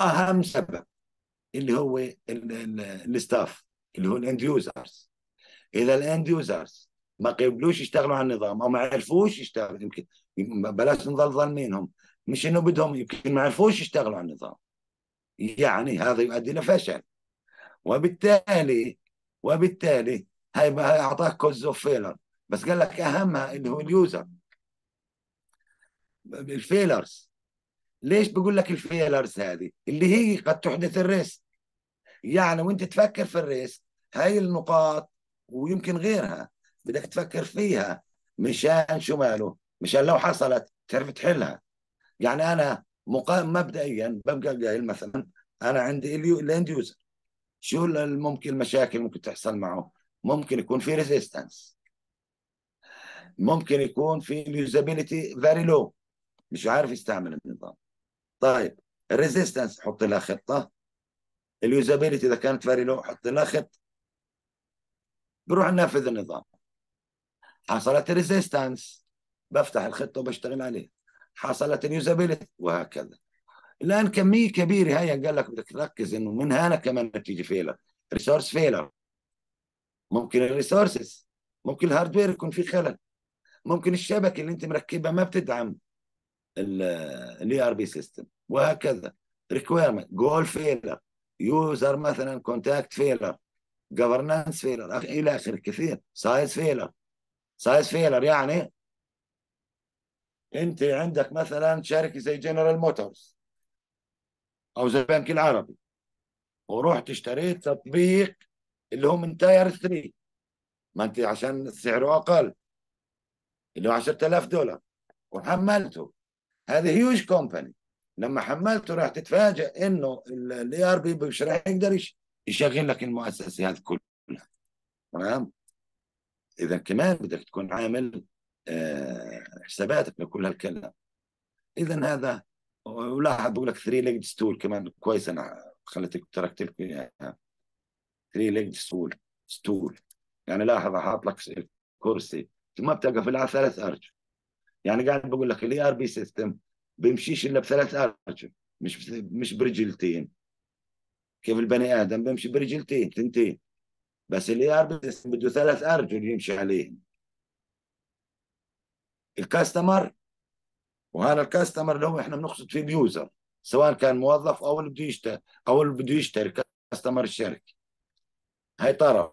اهم سبب اللي هو الستاف اللي هو الاند يوزرز الى الاند يوزرز ما قبلوش يشتغلوا على النظام او ما عرفوش يشتغلوا يمكن بلاش نظل ظالمينهم مش انه بدهم يمكن ما عرفوش يشتغلوا على النظام يعني هذا يؤدي الى فشل وبالتالي وبالتالي هاي اعطاك كوز اوف فيلر بس قال لك اهمها اللي هو اليوزر الفيلرز ليش بقول لك الفيلرز هذه اللي هي قد تحدث الريسك يعني وانت تفكر في الريسك هاي النقاط ويمكن غيرها بدك تفكر فيها مشان شو ماله مشان لو حصلت تعرف تحلها يعني انا مقام مبدئيا ببقى قايل مثلا انا عندي الاند يوزر شو ممكن المشاكل ممكن تحصل معه ممكن يكون في ريزيستنس ممكن يكون في اليوزابيلتي فيري لو مش عارف يستعمل النظام طيب الريزيستنس حط لها خطه اليوزابيلتي اذا كانت فيري لو حط لها خطه بروح نافذ النظام حصلت ريزيستانس بفتح الخطه وبشتغل عليه حصلت اليوزابيلتي وهكذا الان كميه كبيره هاي يعني قال لك بدك تركز انه من هنا كمان بتيجي فيلر ريسورس فيلر ممكن الريسورسز ممكن الهاردوير يكون في خلل ممكن الشبكه اللي انت مركبها ما بتدعم الاي ار بي سيستم وهكذا ريكويرمنت جول فيلر يوزر مثلا كونتاكت فيلر جفرنانس فيلر الى اخره كثير سايز فيلر سايز فيلر يعني انت عندك مثلا شركه زي جنرال موتورز او زي البنك العربي ورحت اشتريت تطبيق اللي هو من تاير 3 ما انت عشان سعره اقل اللي هو 10000 دولار وحملته هذه هيوج كومباني لما حملته راح تتفاجئ انه الاي ار بي مش راح يقدر يشغل لك المؤسسه هذه كلها تمام اذا كمان بدك تكون عامل آه، حساباتك لكل هالكلام اذا هذا ولاحظ بقول لك 3 ليج ستول كمان كويس انا خليتك تركت لك اياها 3 ليج ستول ستول يعني لاحظ حاط لك كرسي ما بتقف إلا على ثلاث ارجل يعني قاعد بقول لك الاي ار بي سيستم بيمشيش الا بثلاث ارجل مش مش برجلتين كيف البني ادم بيمشي برجلتين تنتين بس الاي ار بده ثلاث ارجل يمشي عليهم الكاستمر وهذا الكاستمر اللي هو احنا بنقصد فيه اليوزر سواء كان موظف او اللي بده يشتري او اللي بده يشتري كاستمر الشركه هاي طرف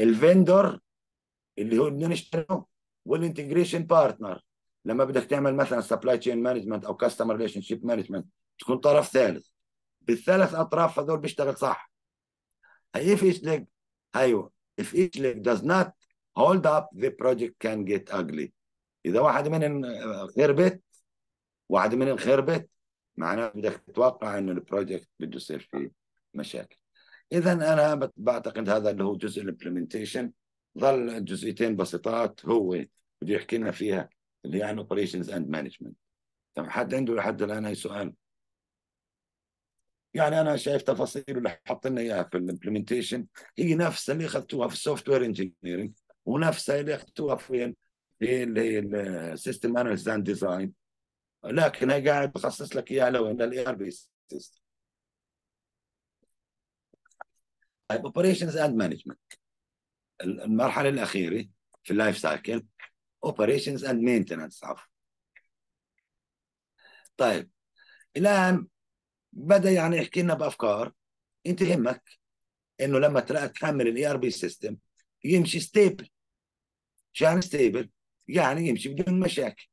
الفندور اللي هو بدنا نشتريه والانتجريشن بارتنر لما بدك تعمل مثلا سبلاي تشين مانجمنت او كاستمر ريليشن شيب مانجمنت تكون طرف ثالث بالثلاث اطراف هذول بيشتغل صح if each leg ايوه if each leg does not hold up the project can get ugly اذا واحد منهم خربت واحد منهم خربت معناه بدك تتوقع انه البروجكت بده يصير فيه مشاكل اذا انا بعتقد هذا اللي هو جزء الامبلمنتيشن ظل جزئيتين بسيطات هو بده يحكي لنا فيها اللي هي عن اوبريشنز اند مانجمنت طب حد عنده لحد الان اي سؤال يعني انا شايف تفاصيل اللي حط لنا اياها في الامبلمنتيشن هي نفسها اللي اخذتوها في السوفت وير انجينيرنج ونفسها اللي اخذتوها في في اللي السيستم اناليسيس اند ديزاين لكن هي قاعد بخصص لك اياها لو ان الاي ار بي سيستم طيب اوبريشنز اند مانجمنت المرحله الاخيره في اللايف سايكل اوبريشنز اند مينتننس عفوا طيب الان بدا يعني يحكي لنا بافكار انت يهمك انه لما ترقى تحمل الاي ار بي سيستم يمشي ستيبل شو يعني ستيبل؟ يعني يمشي بدون مشاكل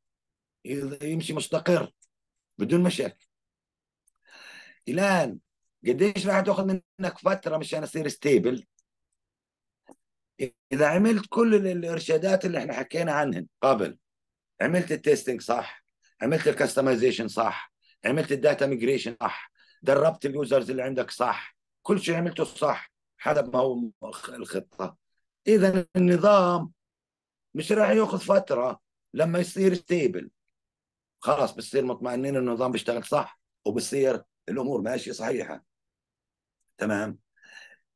يمشي مستقر بدون مشاكل الان قديش راح تاخذ منك فتره مشان اصير ستيبل؟ اذا عملت كل الارشادات اللي احنا حكينا عنهن قبل عملت التستنج صح عملت الكستمايزيشن صح عملت الداتا ميجريشن صح دربت اليوزرز اللي عندك صح كل شيء عملته صح حسب ما هو الخطه اذا النظام مش راح ياخذ فتره لما يصير ستيبل خلاص بتصير مطمئنين النظام بيشتغل صح وبصير الامور ماشيه صحيحه تمام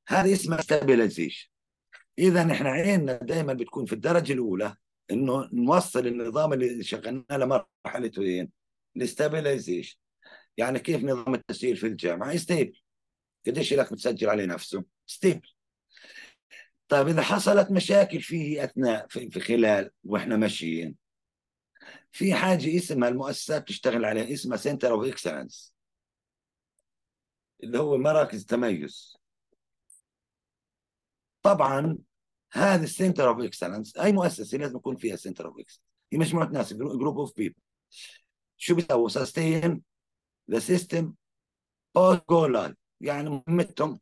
هذه اسمها ستابيلايزيشن اذا احنا عيننا دائما بتكون في الدرجه الاولى انه نوصل النظام اللي شغلناه لمرحله وين الاستابلايزيشن يعني كيف نظام التسجيل في الجامعه ستيبل قديش لك متسجل عليه نفسه ستيبل طيب اذا حصلت مشاكل فيه اثناء في, في خلال واحنا ماشيين في حاجه اسمها المؤسسات تشتغل عليها اسمها سنتر اوف اكسلنس اللي هو مراكز تميز طبعا هذه السنتر اوف اكسلنس اي مؤسسه لازم يكون فيها سنتر اوف اكسلنس هي مجموعه ناس جروب اوف بيبل شو بيسووا sustain the system post go live يعني مهمتهم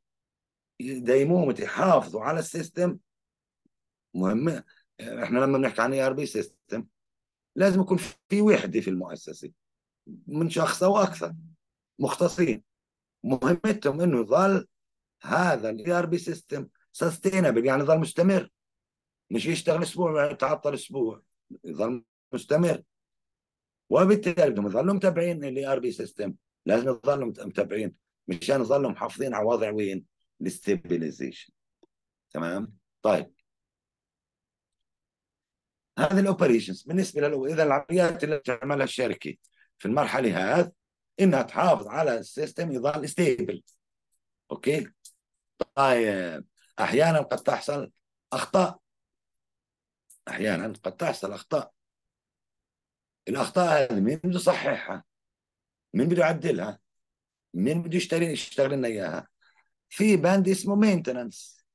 يدايموهم يحافظوا على السيستم مهمه احنا لما بنحكي عن اي ار بي سيستم لازم يكون في وحده في المؤسسه من شخص او اكثر مختصين مهمتهم انه يظل هذا الاي ار بي سيستم سستينبل يعني يظل مستمر مش يشتغل اسبوع يتعطل اسبوع يظل مستمر وبالتالي بدهم يظلوا متابعين الاي ار بي سيستم لازم يظلوا متابعين مشان يظلوا محافظين على وضع وين الاستبيلايزيشن تمام طيب هذه الاوبريشنز بالنسبه له اذا العمليات اللي تعملها الشركه في المرحله هذه انها تحافظ على السيستم يظل ستيبل اوكي طيب احيانا قد تحصل اخطاء احيانا قد تحصل اخطاء الاخطاء هذه مين بده يصححها؟ مين بده يعدلها؟ مين بده يشتري يشتغل لنا اياها؟ في بند اسمه مينتننس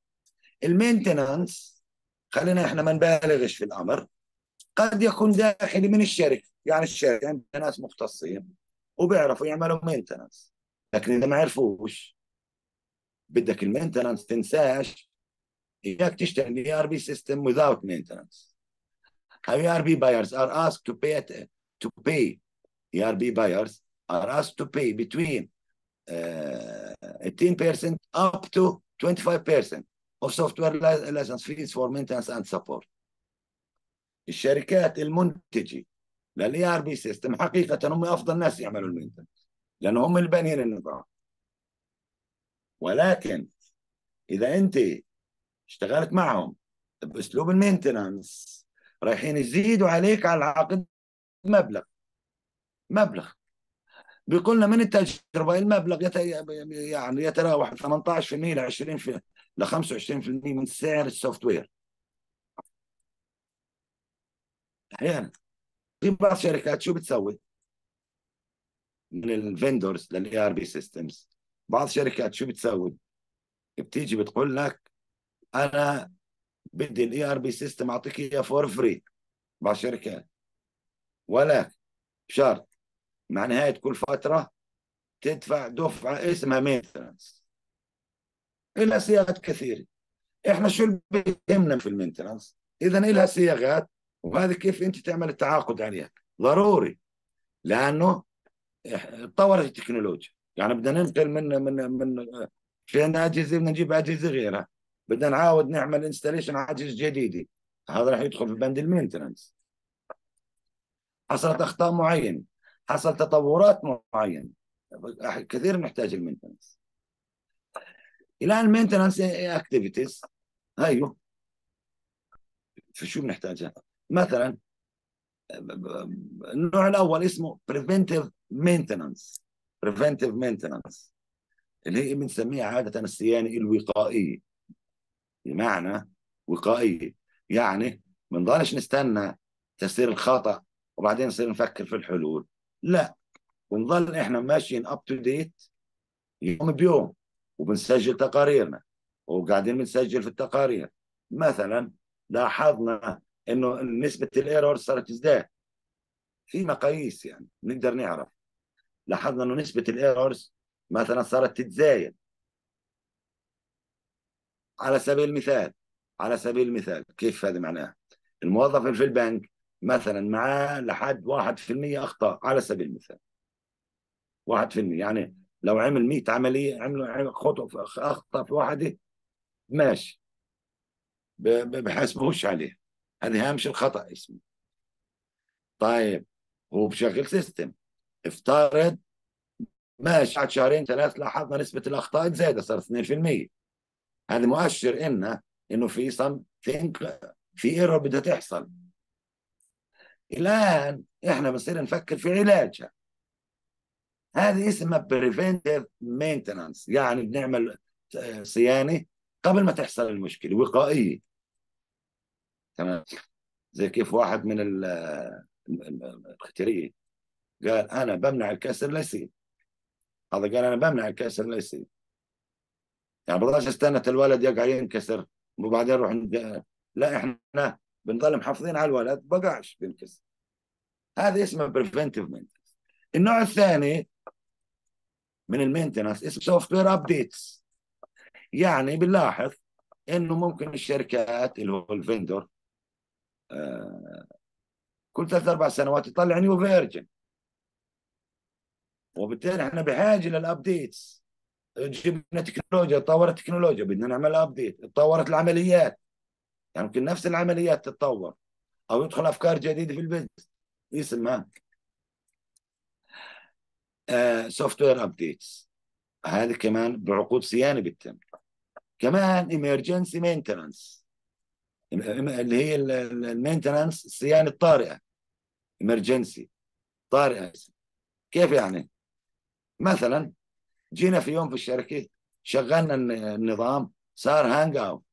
المينتننس خلينا احنا ما نبالغش في الامر قد يكون داخلي من الشركه يعني الشركه عندها يعني ناس مختصين وبيعرفوا يعملوا مينتننس لكن اذا ما عرفوش بدك المينتننس تنساش اياك تشتغل ار بي سيستم without مينتننس ERB buyers are asked to pay at, to pay ERB buyers are asked to pay between 18% uh, up to 25% of software license fees for maintenance and support. الشركات المنتجه للاي ار بي سيستم حقيقه هم افضل ناس يعملوا المينتنس لان هم اللي بانيين النظام ولكن اذا انت اشتغلت معهم باسلوب المينتنانس رايحين يزيدوا عليك على العقد مبلغ مبلغ بيقول لنا من التجربه المبلغ يت... يعني يتراوح 18% ل 20 ل 25% من سعر السوفت وير احيانا في بعض الشركات شو بتسوي؟ من الفندورز للاي ار بي سيستمز بعض الشركات شو بتسوي؟ بتيجي بتقول لك انا بدي الاي ار بي سيستم اعطيك اياه فور فري مع شركات ولكن بشرط مع نهايه كل فتره تدفع دفعه اسمها مينتنس الى صياغات كثيره احنا شو اللي بيهمنا في المينتنس اذا الها صياغات وهذا كيف انت تعمل التعاقد عليها ضروري لانه تطورت التكنولوجيا يعني بدنا ننقل من من من في عندنا اجهزه بدنا نجيب اجهزه غيرها بدنا نعاود نعمل انستليشن عاجز جديده هذا راح يدخل في بند المينتننس حصلت اخطاء معينه حصل تطورات معينه كثير نحتاج المينتننس الى المينتننس اكتيفيتيز هيو في شو بنحتاجها مثلا النوع الاول اسمه بريفنتيف مينتننس بريفنتيف مينتننس اللي هي بنسميها عاده الصيانه الوقائيه بمعنى وقائية يعني ما نضلش نستنى تسير الخطأ وبعدين نصير نفكر في الحلول لا بنضل احنا ماشيين اب تو ديت يوم بيوم وبنسجل تقاريرنا وقاعدين بنسجل في التقارير مثلا لاحظنا انه نسبه الايرور صارت تزداد في مقاييس يعني نقدر نعرف لاحظنا انه نسبه الايرورز مثلا صارت تتزايد على سبيل المثال على سبيل المثال كيف هذا معناه الموظف في البنك مثلا معاه لحد 1% اخطاء على سبيل المثال 1% يعني لو عمل 100 عمليه عمل خطوه اخطا في واحده ماشي بحاسبوش عليه هذه هامش الخطا اسمه طيب هو بشكل سيستم افترض ماشي بعد شهرين ثلاث لاحظنا نسبه الاخطاء زادت صارت 2% هذا مؤشر إن إنه في something في ايرور بدها تحصل الآن إحنا بنصير نفكر في علاجها هذه اسمها بريفنتيف مينتنانس يعني بنعمل آه، صيانة قبل ما تحصل المشكلة وقائية تمام زي كيف واحد من الاختيارية قال أنا بمنع الكسر لا يصير هذا قال أنا بمنع الكسر لا يصير يعني بقدرش استنى الولد يقع ينكسر وبعدين نروح لا احنا بنضل محافظين على الولد بقعش بينكسر هذا اسمه بريفنتيف مينتنس النوع الثاني من المينتنس اسمه سوفت وير ابديتس يعني بنلاحظ انه ممكن الشركات اللي هو الفندور آه، كل ثلاث اربع سنوات يطلع نيو فيرجن وبالتالي احنا بحاجه للابديتس جبنا تكنولوجيا تطورت التكنولوجيا بدنا نعمل ابديت تطورت العمليات يعني ممكن نفس العمليات تتطور او يدخل افكار جديده في البزنس اسمها سوفت وير ابديتس هذه كمان بعقود صيانه بتتم كمان ايمرجنسي مينتنانس اللي هي المينتنانس الصيانه الطارئه ايمرجنسي طارئه كيف يعني مثلا جينا في يوم في الشركه شغلنا النظام صار هانج اوت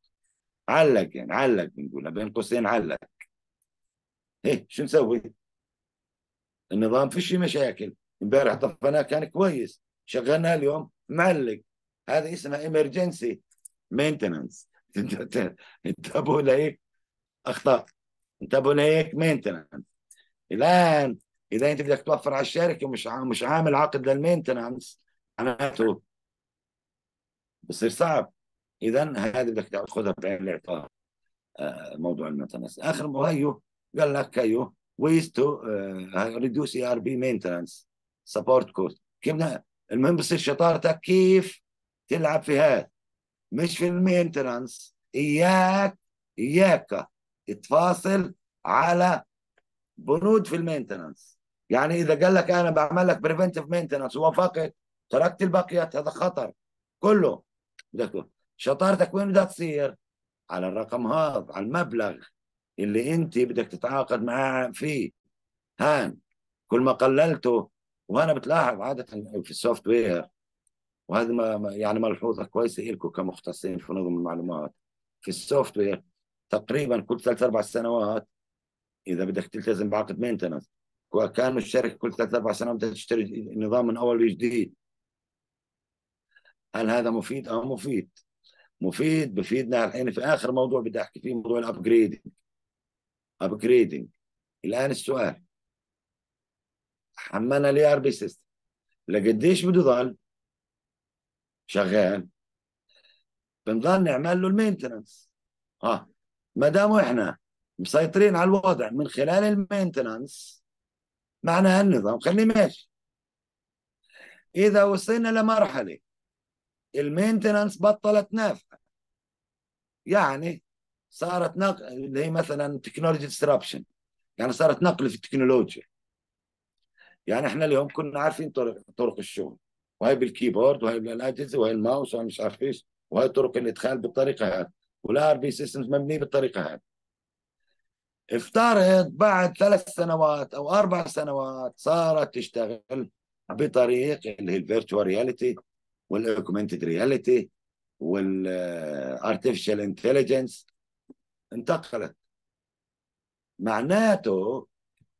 علق يعني علق بنقولها بين قوسين علق ايه شو نسوي؟ النظام فيش مشاكل امبارح طفيناه كان كويس شغلناه اليوم معلق هذا اسمه امرجنسي مينتننس [LAUGHS] انتبهوا لهيك اخطاء انتبهوا لهيك مينتننس الان اذا انت بدك توفر على الشركه مش مش عامل عقد للمينتننس معناته بصير صعب اذا هذه بدك تاخذها بعين الاعتبار آه، موضوع المينتنس اخر هيو قال لك هيو ويز تو ريديوس اي ار بي مينتنس سبورت كوست كيف المهم بصير شطارتك كيف تلعب في هذا مش في المينتنس اياك اياك تفاصل على بنود في المينتنس يعني اذا قال لك انا بعمل لك بريفنتيف مينتنس ووافقت تركت الباقيات هذا خطر كله بدك شطارتك وين بدها تصير على الرقم هذا على المبلغ اللي انت بدك تتعاقد معاه فيه هان كل ما قللته وهنا بتلاحظ عاده في السوفت وير وهذه ما يعني ملحوظه كويسه لكم كمختصين في نظم المعلومات في السوفت وير تقريبا كل ثلاث اربع سنوات اذا بدك تلتزم بعقد مينتنس وكان الشركه كل ثلاث اربع سنوات بدها تشتري نظام من اول وجديد هل هذا مفيد او مفيد مفيد بفيدنا الحين في اخر موضوع بدي احكي فيه موضوع الابجريدنج ابجريدنج الان السؤال حملنا الاي ار بي سيستم لقديش بده يضل شغال بنضل نعمل له المينتننس اه ما دام احنا مسيطرين على الوضع من خلال المينتننس معناها النظام خليه ماشي اذا وصلنا لمرحله المينتنانس بطلت نافعه يعني صارت نقل اللي هي مثلا تكنولوجي ديسربشن يعني صارت نقل في التكنولوجيا يعني احنا اليوم كنا عارفين طرق طرق الشغل وهي بالكيبورد وهي بالاجهزه وهي الماوس وهي مش عارف ايش وهي طرق الادخال بالطريقه هذه والار بي سيستمز مبنيه بالطريقه هذه افترض بعد ثلاث سنوات او اربع سنوات صارت تشتغل بطريق اللي هي الفيرتشوال رياليتي والاوجمانتد رياليتي والارتفيشال انتليجنس انتقلت معناته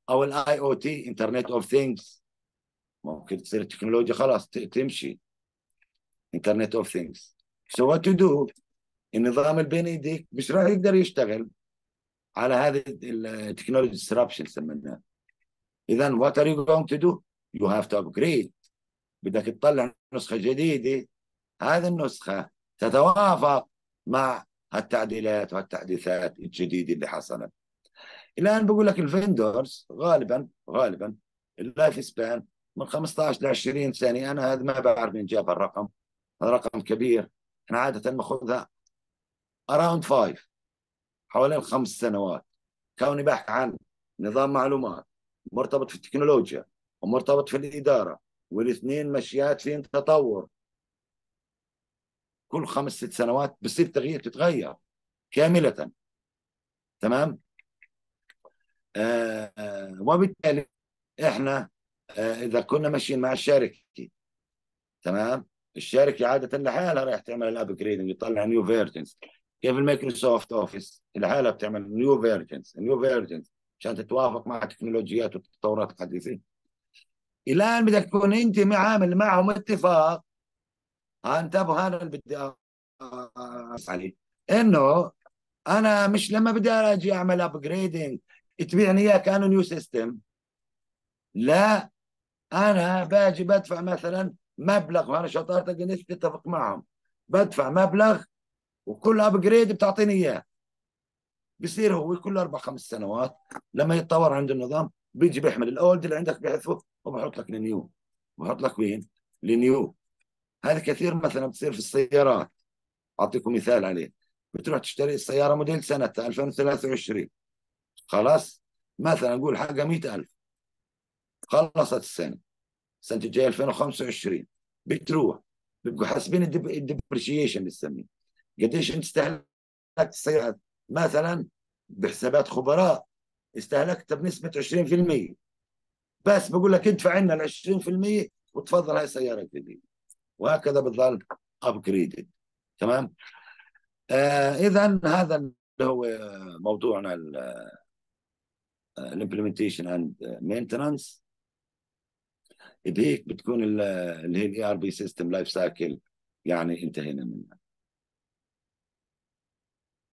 او الاي او تي انترنت اوف ثينجز ممكن تصير التكنولوجيا خلاص تمشي انترنت اوف ثينجز سو وات تو دو النظام اللي بين ايديك مش راح يقدر يشتغل على هذه التكنولوجي آه، ديسربشن سميناها اذا وات ار يو جوينج تو دو يو هاف تو ابجريد بدك تطلع نسخه جديده هذه النسخه تتوافق مع هالتعديلات والتحديثات الجديده اللي حصلت الان بقول لك الفندرز غالبا غالبا اللايف سبان من 15 ل 20 سنه انا هذا ما بعرف من جاب الرقم هذا رقم كبير احنا عاده ناخذها اراوند 5 حوالي الخمس سنوات كوني بحث عن نظام معلومات مرتبط في التكنولوجيا ومرتبط في الاداره والاثنين مشيات فين تطور كل خمس ست سنوات بصير تغيير تتغير كاملة تمام آه آه وبالتالي احنا آه اذا كنا ماشيين مع الشركه تمام الشركه عاده لحالها رايح تعمل الابجريدنج يطلع نيو فيرجنز كيف المايكروسوفت اوفيس لحالها بتعمل نيو فيرجنز نيو فيرجنز عشان تتوافق مع التكنولوجيات والتطورات الحديثه الان بدك تكون انت عامل معهم اتفاق ها انتبهوا هذا اللي بدي اقص عليه انه انا مش لما بدي اجي اعمل ابجريدنج تبيعني اياه كانه نيو سيستم لا انا باجي بدفع مثلا مبلغ وانا شطارتك نسيت تتفق معهم بدفع مبلغ وكل ابجريد بتعطيني اياه بصير هو كل اربع خمس سنوات لما يتطور عند النظام بيجي بيحمل الاولد اللي عندك بيحذفه وبحط لك النيو بحط لك وين النيو هذا كثير مثلا بتصير في السيارات اعطيكم مثال عليه بتروح تشتري السياره موديل سنه 2023 خلاص مثلا نقول حقها 100000 خلصت السنه السنه الجايه 2025 بتروح بيبقوا حاسبين الدبريشيشن بنسميه قديش انت استهلكت السياره مثلا بحسابات خبراء استهلكت بنسبه 20% بس بقول لك ادفع لنا ال 20% وتفضل هاي سيارتك الجديده وهكذا بتظل ابجريدد تمام آه اذا هذا اللي هو موضوعنا الامبلمنتيشن اند مينتنانس بهيك بتكون اللي هي الاي ار بي سيستم لايف سايكل يعني انتهينا منها